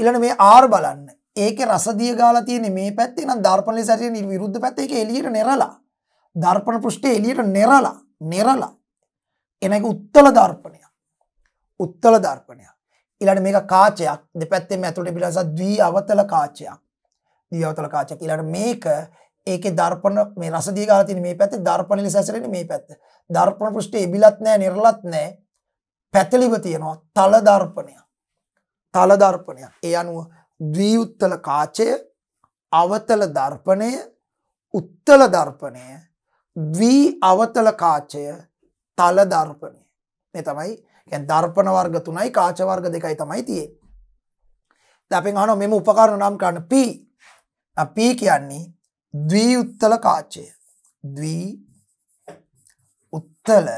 Speaker 1: ඊළඟ මේ R බලන්න. ඒකේ රසදිය ගාලා තියෙන්නේ මේ පැත්තේ නම් දර්පණ ලෙස ඇරෙන විරුද්ධ පැත්තේ ඒක එළියට නෙරලා. දර්පණ පෘෂ්ඨය එළියට නෙරලා. නෙරලා. එන එක උත්තල දර්පණයක්. උත්තල දර්පණයක්. ඊළඟ මේක කාචයක්. දෙපැත්තෙම ඇතුළට පිටසත් ද්වි අවතල කාචයක්. ද්වි අවතල කාචයක්. ඊළඟ මේක ඒකේ දර්පණ මේ රසදිය ගාලා තියෙන මේ පැත්තේ දර්පණ ලෙස ඇසෙන්නේ මේ පැත්ත. දර්පණ පෘෂ්ඨය එබිලත් නැහැ, නිර්ලත් නැහැ. පැතලිව තියෙනවා තල දර්පණය. තල දර්පණය. ඒ අනුව ද්විඋත්තල කාචය, අවතල දර්පණය, උත්තල දර්පණය, ද්වි අවතල කාචය, තල දර්පණය. මේ තමයි කියන්නේ දර්පණ වර්ග තුනයි කාච වර්ග දෙකයි තමයි තියෙන්නේ. දැන් අපෙන් අහනවා මෙමු උපකරණ නම් කරන්න P. P කියන්නේ ද්වි උත්තල කාචය. ද්වි උත්තල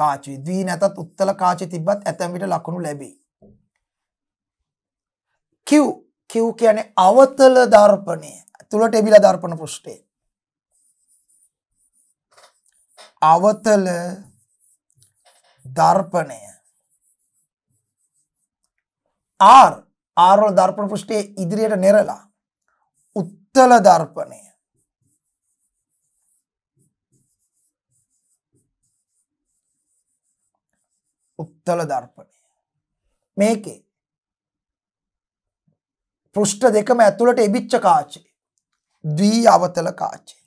Speaker 1: කාචි ද්වි නැතත් උත්තල කාචි තිබ්බත් ඇතැම් විට ලකුණු ලැබේ. Q Q කියන්නේ අවතල දර්පණය. තුලට එබිලා දර්පණ පෘෂ්ඨය. අවතල දර්පණය. R R වල දර්පණ පෘෂ්ඨයේ ඉදිරියට නෙරලා උත්තල දර්පණය තල දර්පණය. මේකේ පෘෂ්ඨ දෙකම ඇතුළට එබිච්ච කාචේ. දී අවතල කාචේ.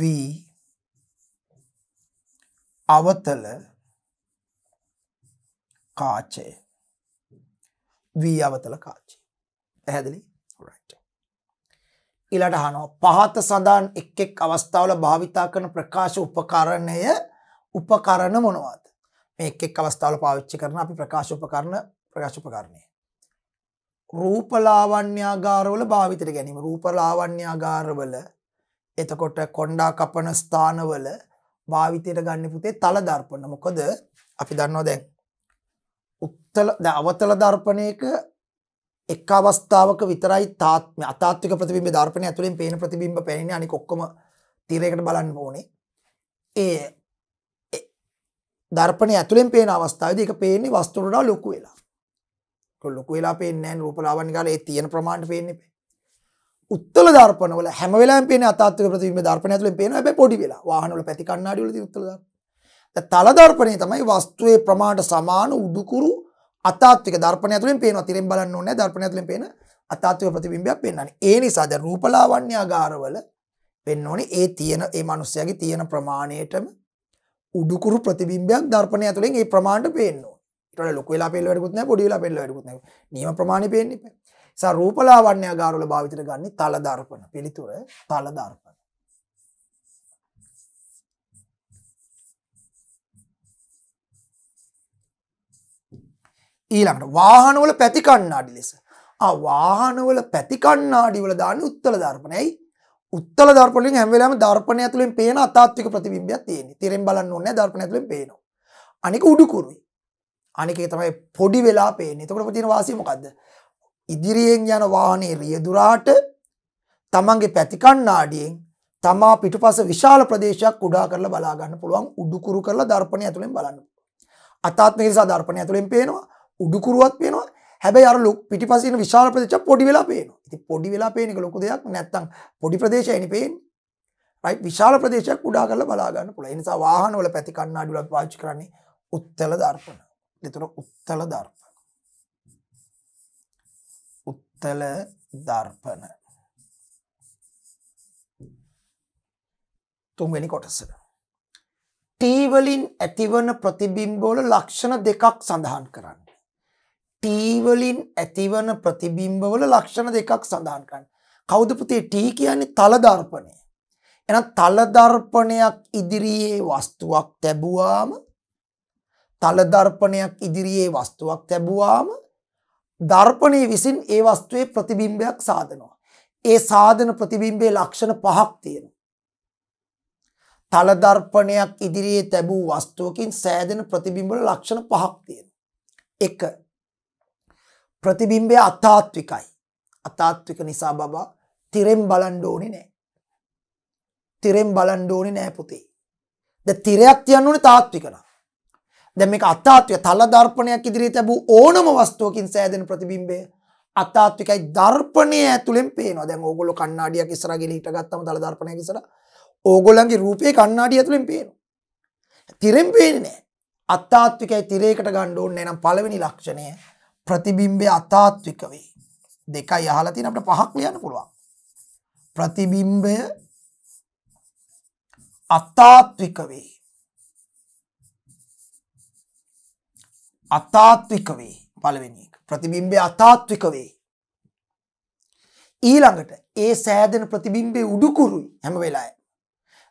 Speaker 1: දී අවතල කාචේ. දී අවතල කාචේ. පැහැදිලි? ඊළඟ අහනවා පහත සඳහන් එක් එක් අවස්ථාවල භාවිතා කරන ප්‍රකාශ උපකරණය උපකරණ මොනවද මේ එක් එක් අවස්ථාවල පාවිච්චි කරන අපි ප්‍රකාශ උපකරණ ප්‍රකාශ උපකරණය රූප ලාවන්‍යාගාරවල භාවිතයට ගැනීම රූප ලාවන්‍යාගාරවල එතකොට කොණ්ඩා කපන ස්ථානවල භාවිතයට ගන්න පුතේ තල දර්පණ මොකද අපි දන්නවා දැන් උත්තල අවතල දර්පණයක එක් අවස්ථාවක විතරයි තාත්ම අතාත්වික ප්‍රතිබිම්බ දර්පණය ඇතුළෙන් පේන ප්‍රතිබිම්බ පේන්නේ අනික ඔක්කොම තිරයකට බලන්න ඕනේ. ඒ දර්පණය ඇතුළෙන් පේන අවස්ථාවේදී ඒක පේන්නේ වස්තු වලට ලොකු වෙලා. ඒක ලොකු වෙලා පේන්නේ නැහැ රූපලාවන්‍ය කාලේ ඒ තියෙන ප්‍රමාණයට පේන්නේ. උත්තල දර්පණ වල හැම වෙලාවෙම පේන අතාත්වික ප්‍රතිබිම්බ දර්පණය ඇතුළෙන් පේන හැබැයි පොඩි වෙලා. වාහන වල පැති කණ්ණාඩි වල තියෙන උත්තල දර්පණ. තල දර්පණය තමයි වස්තුවේ ප්‍රමාණයට සමාන උඩුකුරු අතාත්වික දර්පණය ඇතුළෙන් පේනවා. තිරෙන් බලන්න ඕනේ නැහැ. දර්පණය ඇතුළෙන් පේන අතාත්වික ප්‍රතිබිම්බයක් පෙන්වන්නේ. ඒ නිසා දැන් රූපලාවන්‍යාගාරවල වෙන්න ඕනේ ඒ තියෙන ඒ මිනිස්යාගේ තියෙන ප්‍රමාණයටම උඩුකුරු ප්‍රතිබිම්බයක් දර්පණය ඇතුළෙන් ඒ ප්‍රමාණයට පේන්න ඕනේ. ඊට වඩා ලොකු වෙලා පෙළ වැඩකුත් නැහැ, පොඩි වෙලා පෙළ වැඩකුත් නැහැ. නියම ප්‍රමාණය පේන්නේ නැහැ. ඒසා රූපලාවන්‍යාගාරවල භාවිතයට ගන්නේ තල දර්පණ. පිළිතුර තල දර්පණ. ඊළඟට වාහනවල පැති කණ්ණාඩි ලෙස වාහනවල පැති කණ්ණාඩිවල දාන්න උත්තල දර්පණයයි උත්තල දර්පණයෙන් හැම වෙලාවෙම දර්පණය ඇතුලෙන් පේන අතාත්වික ප්‍රතිබිම්බයක් තියෙන්නේ. තිරෙන් බලන්න ඕනේ දර්පණය ඇතුලෙන් පේනවා. අනික උඩු කුරුයි. අනික ඒ තමයි පොඩි වෙලා පේන්නේ. එතකොට තියෙන වාසිය මොකද්ද? ඉදිරියෙන් යන වාහනේ රියදුරාට තමන්ගේ පැති කණ්ණාඩියෙන් තමා පිටුපස විශාල ප්‍රදේශයක් කුඩා කරලා බලා ගන්න පුළුවන් උඩුකුරු කරලා දර්පණය ඇතුලෙන් බලන්න. අතාත්මික නිසා දර්පණය ඇතුලෙන් පේනවා. උඩුකුරුවත් පේනවා හැබැයි අර පිටිපසින විශාල ප්‍රදේශයක් පොඩි වෙලා පේනවා. ඉතින් පොඩි වෙලා පේන එක ලොකු දෙයක් නැත්තම් පොඩි ප්‍රදේශයනේ පේන්නේ. රයිට් විශාල ප්‍රදේශයක් උඩා කරලා බලා ගන්න පුළුවන්. ඒ නිසා වාහනවල පැති කණ්ණාඩි වලත් පාවිච්චි කරන්නේ උත්තල දර්පණ. ඒතර උත්තල දර්පණ. උත්තල දර්පණ. තුන්වෙනි කොටස. ටී වලින් ඇතිවන ප්‍රතිබිම්බ වල ලක්ෂණ දෙකක් සඳහන් කරන්න. ටීවලින් ඇතිවන ප්‍රතිබිම්බවල ලක්ෂණ දෙකක් සඳහන් කරන්න. කෞද පුතේ ටී කියන්නේ තල දර්පණය. එහෙනම් තල දර්පණයක් ඉදිරියේ වස්තුවක් තැබුවාම තල දර්පණයක් ඉදිරියේ වස්තුවක් තැබුවාම දර්පණය විසින් ඒ වස්තුවේ ප්‍රතිබිම්බයක් සාදනවා. ඒ සාදන ප්‍රතිබිම්බයේ ලක්ෂණ පහක් තියෙනවා. තල දර්පණයක් ඉදිරියේ තැබූ වස්තුවකින් සෑදෙන ප්‍රතිබිම්බවල ලක්ෂණ පහක් තියෙනවා. 1 ප්‍රතිබිම්බය අතාත්විකයි. අතාත්වික නිසා බබා තිරෙන් බලන්න ඕනේ නැහැ. තිරෙන් බලන්න ඕනේ නැහැ පුතේ. දැන් තිරයක් තියන්න ඕනේ තාත්වික නම්. දැන් මේක අතාත්වික තල දර්පණයක් ඉදිරියේ තිබූ ඕනම වස්තුවකින් සෑදෙන ප්‍රතිබිම්බය අතාත්විකයි දර්පණය ඇතුලෙන් පේනවා. දැන් ඕගොල්ලෝ කණ්ණාඩියක් ඉස්සරහ ගිහින් හිටගත්තම තල දර්පණයක් ඉස්සරහ ඕගොල්ලන්ගේ රූපේ කණ්ණාඩිය ඇතුලෙන් පේනවා. තිරෙන් පේන්නේ නැහැ. අත්තාත්විකයි තිරේකට ගණ්ඩ ඕන්න නම් පළවෙනි ලක්ෂණය ප්‍රතිබිම්බය අතාත්වික වේ. දෙකයි අහලා තියෙන අපිට පහක් ලියන්න පුළුවන්. ප්‍රතිබිම්බය අතාත්වික වේ. අතාත්වික වේ පළවෙනි එක. ප්‍රතිබිම්බය අතාත්වික වේ. ඊළඟට ඒ සෑදෙන ප්‍රතිබිම්බේ උඩුකුරුයි හැම වෙලාවෙම.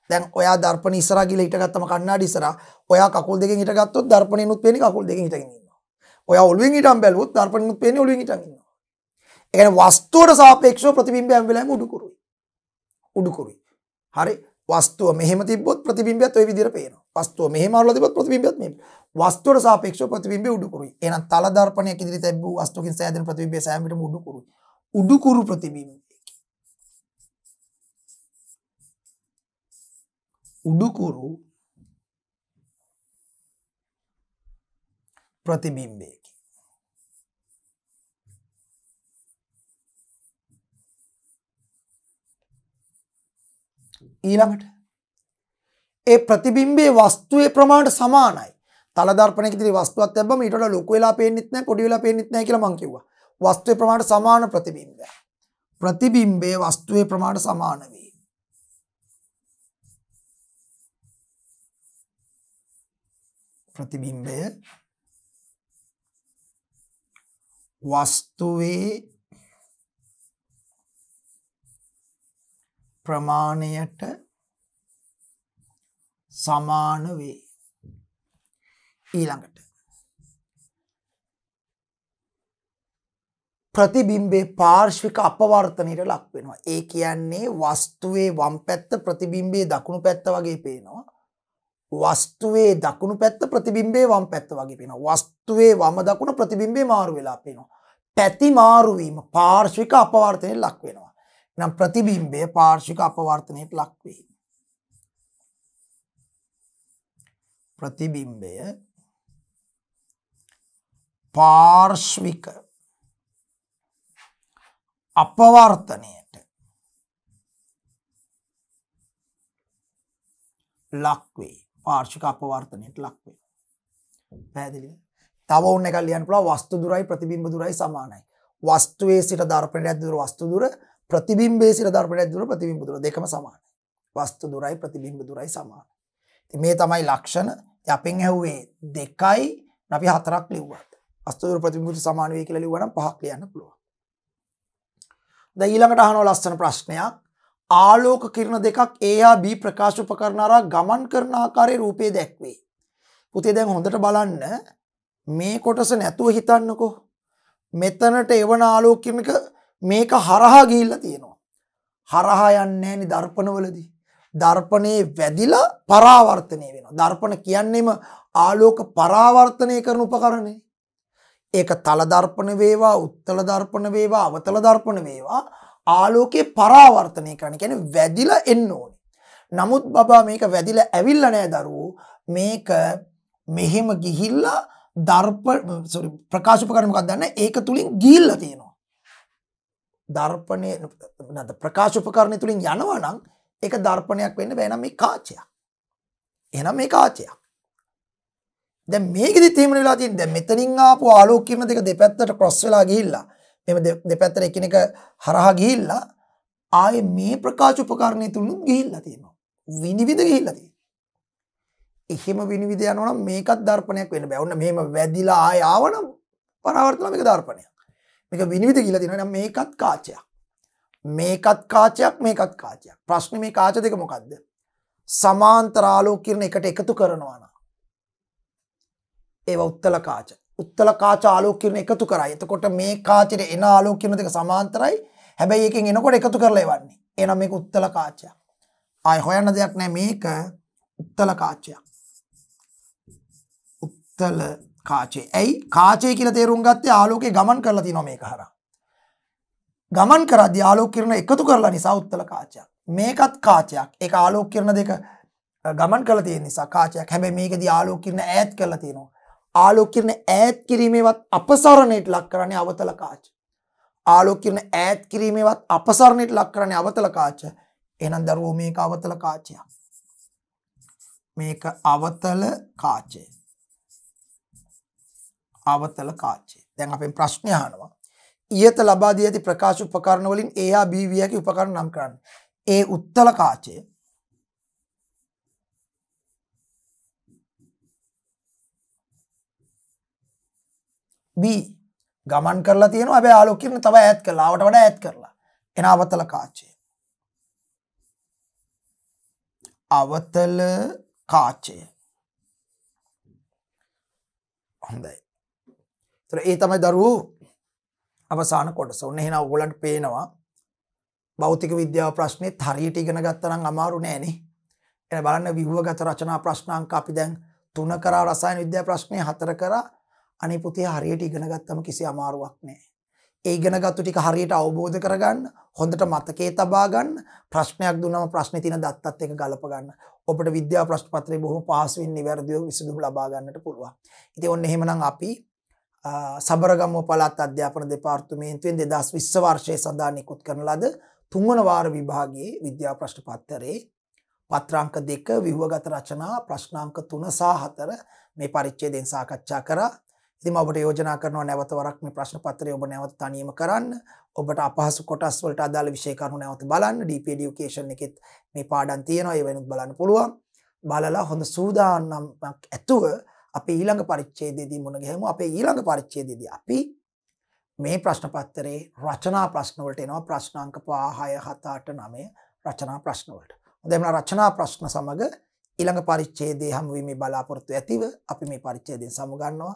Speaker 1: දැන් ඔයා දර්පණ ඉස්සරහා ගිහලා හිටගත්තම කණ්ණාඩි ඉස්සරහා ඔයා කකුල් දෙකෙන් හිටගත්තොත් දර්පණයෙන් උත් වෙන්නේ කකුල් දෙකෙන් හිටගෙන ඉන්නේ. ඔය ඔලුවෙන් හිටන් බැලුවොත් දර්පණෙත් පේන්නේ ඔලුවෙන් හිටන් ඉන්නවා. ඒ කියන්නේ වස්තුවට සාපේක්ෂව ප්‍රතිබිම්බය හැම වෙලාවෙම උඩුකුරුයි. උඩුකුරුයි. හරි. වස්තුව මෙහෙම තිබ්බොත් ප්‍රතිබිම්බයත් ওই විදිහට පේනවා. වස්තුව මෙහෙම අරලා තිබ්බොත් ප්‍රතිබිම්බයත් මෙහෙම. වස්තුවට සාපේක්ෂව ප්‍රතිබිම්බය උඩුකුරුයි. එහෙනම් තල දර්පණයක් ඉදිරියට තිබූ වස්තුවකින් සෑදෙන ප්‍රතිබිම්බය සෑම විටම උඩුකුරුයි. උඩුකුරු ප්‍රතිබිම්බය. උඩුකුරු ප්‍රතිබිම්බයකි. ඊළඟට ඒ ප්‍රතිබිම්බේ වස්තුවේ ප්‍රමාණයට සමානයි. තලදර්පණයක ඉදිරි වස්තුවක් තිබ්බම ඊට වඩා ලොකු වෙලා පේන්නෙත් නැහැ පොඩි වෙලා පේන්නෙත් නැහැ කියලා මම කිව්වා. වස්තුවේ ප්‍රමාණයට සමාන ප්‍රතිබිම්බය. ප්‍රතිබිම්බය වස්තුවේ ප්‍රමාණයට සමාන වේ. ප්‍රතිබිම්බය වස්තුවේ ප්‍රමාණයට සමාන වේ. ඊළඟට ප්‍රතිබිම්බේ පාර්ශ්වික අපවර්තනයට ලක් වෙනවා. ඒ කියන්නේ වස්තුවේ වම් පැත්ත ප්‍රතිබිම්බේ දකුණු පැත්ත වගේ පේනවා. වස්තුවේ දකුණු පැත්ත ප්‍රතිබිම්බේ වම් පැත්ත වගේ පෙන වස්තුවේ වම දකුණ ප්‍රතිබිම්බේ මාරු වෙලා පෙනවා. පැති මාරුවීම පාර්ශ්වික අපවර්තනයට ලක් වෙනවා. නම් ප්‍රතිබිම්බය පාර්ශ්වික අපවර්තනයට ලක්වේ. ප්‍රතිබිම්බය පාර්ශ්වික අපවර්තනයට ලක්වේ. පාර්ශික අපවර්තනයට ලක්වේ. පැදිලි තව ඔන්න කල්ලියන් පුළ වස්තු දුරයි ප්‍රතිබිම්බ දුරයි සමානයි. වස්තුවේ සිට ධර්පනයට ඇදුර වස්තු දුර ප්‍රතිබිම්බේ සිට ධර්පනයට ඇදුර ප්‍රතිබිම්බ දුර දෙකම සමානයි. වස්තු දුරයි ප්‍රතිබිම්බ දුරයි සමාන. මේ තමයි ලක්ෂණ අපෙන් ඇහුවේ දෙකයි අපි හතරක් ලිව්වත් අස්තුර ප්‍රතිබිම්බ සමාන වේ කියලා ලිව්වනම් පහක් ලියන්න පුළුවන්. දැන් ඊළඟට අහනවා ලස්සන ප්‍රශ්නයක් ආලෝක කිරණ දෙකක් ඒයා B ප්‍රකාශ උපකරණාරා ගමන් කරන ආකාරයේ රූපේ දැක්වේ. පුතේ දැන් හොඳට බලන්න මේ කොටස නැතුව හිතන්නකෝ. මෙතනට එවන ආලෝක කිරණක මේක හරහා ගිහිල්ලා තියෙනවා. හරහා යන්නේ නැහෙනි දර්පණවලදී. දර්පණේ වැදිලා පරාවර්තනය වෙනවා. දර්පණ කියන්නේම ආලෝක පරාවර්තනය කරන උපකරණේ. ඒක තල දර්පණ වේවා, උත්තල දර්පණ වේවා, අවතල දර්පණ වේවා ආලෝකයේ පරාවර්තනය කරන කියන්නේ වැදිලා එන්න ඕනේ. නමුත් බබා මේක වැදිලා ඇවිල්ලා නැහැ දරුවෝ. මේක මෙහෙම ගිහිල්ලා දර්ප සෝරි ප්‍රකාශ උපකරණ මොකක්ද දන්නේ? ඒක තුලින් ගිහිල්ලා තියෙනවා. දර්පණය නැත්නම් ප්‍රකාශ උපකරණ තුලින් යනවා නම් ඒක දර්පණයක් වෙන්න බෑ නම් මේ කාචයක්. එහෙනම් මේ කාචයක්. දැන් මේකෙදිත් එහෙම වෙලා තියෙන. දැන් මෙතනින් ආපු ආලෝක කිරණ දෙක දෙපැත්තට ක්‍රොස් වෙලා ගිහිල්ලා එහෙම දෙපැත්තට එකිනෙක හරහා ගිහිල්ලා ආයේ මේ ප්‍රකාශ උපකරණය තුලින් ගිහිල්ලා තියෙනවා. විනිවිද ගිහිල්ලා තියෙනවා. එහෙම විනිවිද යනවා නම් මේකත් දර්පණයක් වෙන්න බෑ. ඔන්න මෙහෙම වැදිලා ආය ආවනම් පරාවර්තන මේක දර්පණයක්. මේක විනිවිද කියලා තියෙනවා. නම් මේකත් කාචයක්. මේකත් කාචයක් මේකත් කාචයක්. ප්‍රශ්නේ මේ කාච දෙක මොකද්ද? සමාන්තර ආලෝක කිරණ එකට එකතු කරනවා නම් ඒවා උත්තල කාච. උත්තල කාච ආලෝක කිරණ එකතු කරා. එතකොට මේ කාචයට එන ආලෝක කිරණ දෙක සමාන්තරයි. හැබැයි එකෙන් එනකොට එකතු කරලා එවන්නේ. එහෙනම් මේක උත්තල කාචයක්. ආය හොයන්න දෙයක් නැහැ මේක උත්තල කාචයක්. උත්තල කාචේ. ඇයි කාචේ කියලා තේරුම් ගත්තේ ආලෝකේ ගමන් කරලා තිනවා මේක හරහා. ගමන් කරද්දී ආලෝක කිරණ එකතු කරලා නිසා උත්තල කාචයක්. මේකත් කාචයක්. ඒක ආලෝක කිරණ දෙක ගමන් කරලා තියෙන නිසා කාචයක්. හැබැයි මේකදී ආලෝක කිරණ ඈත් කරලා තියෙනවා. ආලෝකිරණ ඈත් කිරීමේවත් අපසරණයට ලක් කරන්නේ අවතල කාච. ආලෝකිරණ ඈත් කිරීමේවත් අපසරණයට ලක් කරන්නේ අවතල කාච. එහෙනම් දරුවෝ මේක අවතල කාචයක්. මේක අවතල කාචය. අවතල කාචය. දැන් අපෙන් ප්‍රශ්නය අහනවා. ඉහත ලබා දී ඇති ප්‍රකාශ උපකරණ වලින් A හා B විය හැකි උපකරණ නම් කරන්න. A උත්තල කාචය බී ගමන් කරලා තියෙන ඇබ ආලෝකරන තව ඇත් කරලාවට වඩ ඇත් කරලා එන අවතල කාච්චේ අවතල කාච්චය හොඳයි තර ඒ තමයි දරූ අවසාන කොටස ඔන්න එහෙන ඔගොලන්ට පේනවා බෞතික විද්‍යාව ප්‍රශ්නය හරියට ඉගෙන ගත්තනම් අමාරු නෑනේ එ බලන්න විහුව ගත රචනා ප්‍රශ්නාංක අපි දැන් තුන කරා රසායන විද්‍යා ප්‍රශ්නය හතර කරා අනේ පුතේ හරියට ඉගෙන ගත්තම කිසි අමාරුවක් නැහැ. ඒ ඉගෙනගත්තු ටික හරියට අවබෝධ කරගන්න, හොඳට මතකයේ තබා ගන්න, ප්‍රශ්නයක් දුන්නම ප්‍රශ්නේ තියෙන දත්තත් එක්ක ගලප ගන්න. ඔබට විද්‍යා ප්‍රශ්න පත්‍රය බොහොම පහසුවෙන් නිවැරදිව විසඳුම් ලබා ගන්නට පුළුවන්. ඉතින් ඔන්න එහෙමනම් අපි සබරගම්මුව පළාත් අධ්‍යාපන දෙපාර්තමේන්තුවෙන් 2020 වර්ෂයේ සඳහා නිකුත් කරන ලද තුන්වන වාර විභාගයේ විද්‍යා ප්‍රශ්න පත්‍රයේ පත්‍රාංක දෙක විහුවගත රචනා ප්‍රශ්නාංක තුන සහ හතර මේ පරිච්ඡේදයෙන් සාකච්ඡා කරා ඉතින් මම ඔබට යෝජනා කරනවා නැවත වරක් මේ ප්‍රශ්න පත්‍රය ඔබ නැවත තනියම කරන්න. ඔබට අපහසු කොටස් වලට අදාළ විෂය කරුණු නැවත බලන්න. DP education එකෙත් මේ පාඩම් තියෙනවා. ඒ වෙනුත් බලන්න පුළුවන්. බලලා හොඳ සූදානම්ක් ඇතුව අපි ඊළඟ පරිච්ඡේදයේදී මුණ ගැහෙමු. අපේ ඊළඟ පරිච්ඡේදයේදී අපි මේ ප්‍රශ්න පත්‍රයේ රචනා ප්‍රශ්න වලට එනවා ප්‍රශ්න අංක 5 6 7 8 9 රචනා ප්‍රශ්න වලට. හොඳයි එහෙනම් රචනා ප්‍රශ්න සමග ඊළඟ පරිච්ඡේදයේ හමුවීමේ බලාපොරොත්තු ඇතිව අපි මේ පරිච්ඡේදයෙන් සමුගන්නවා.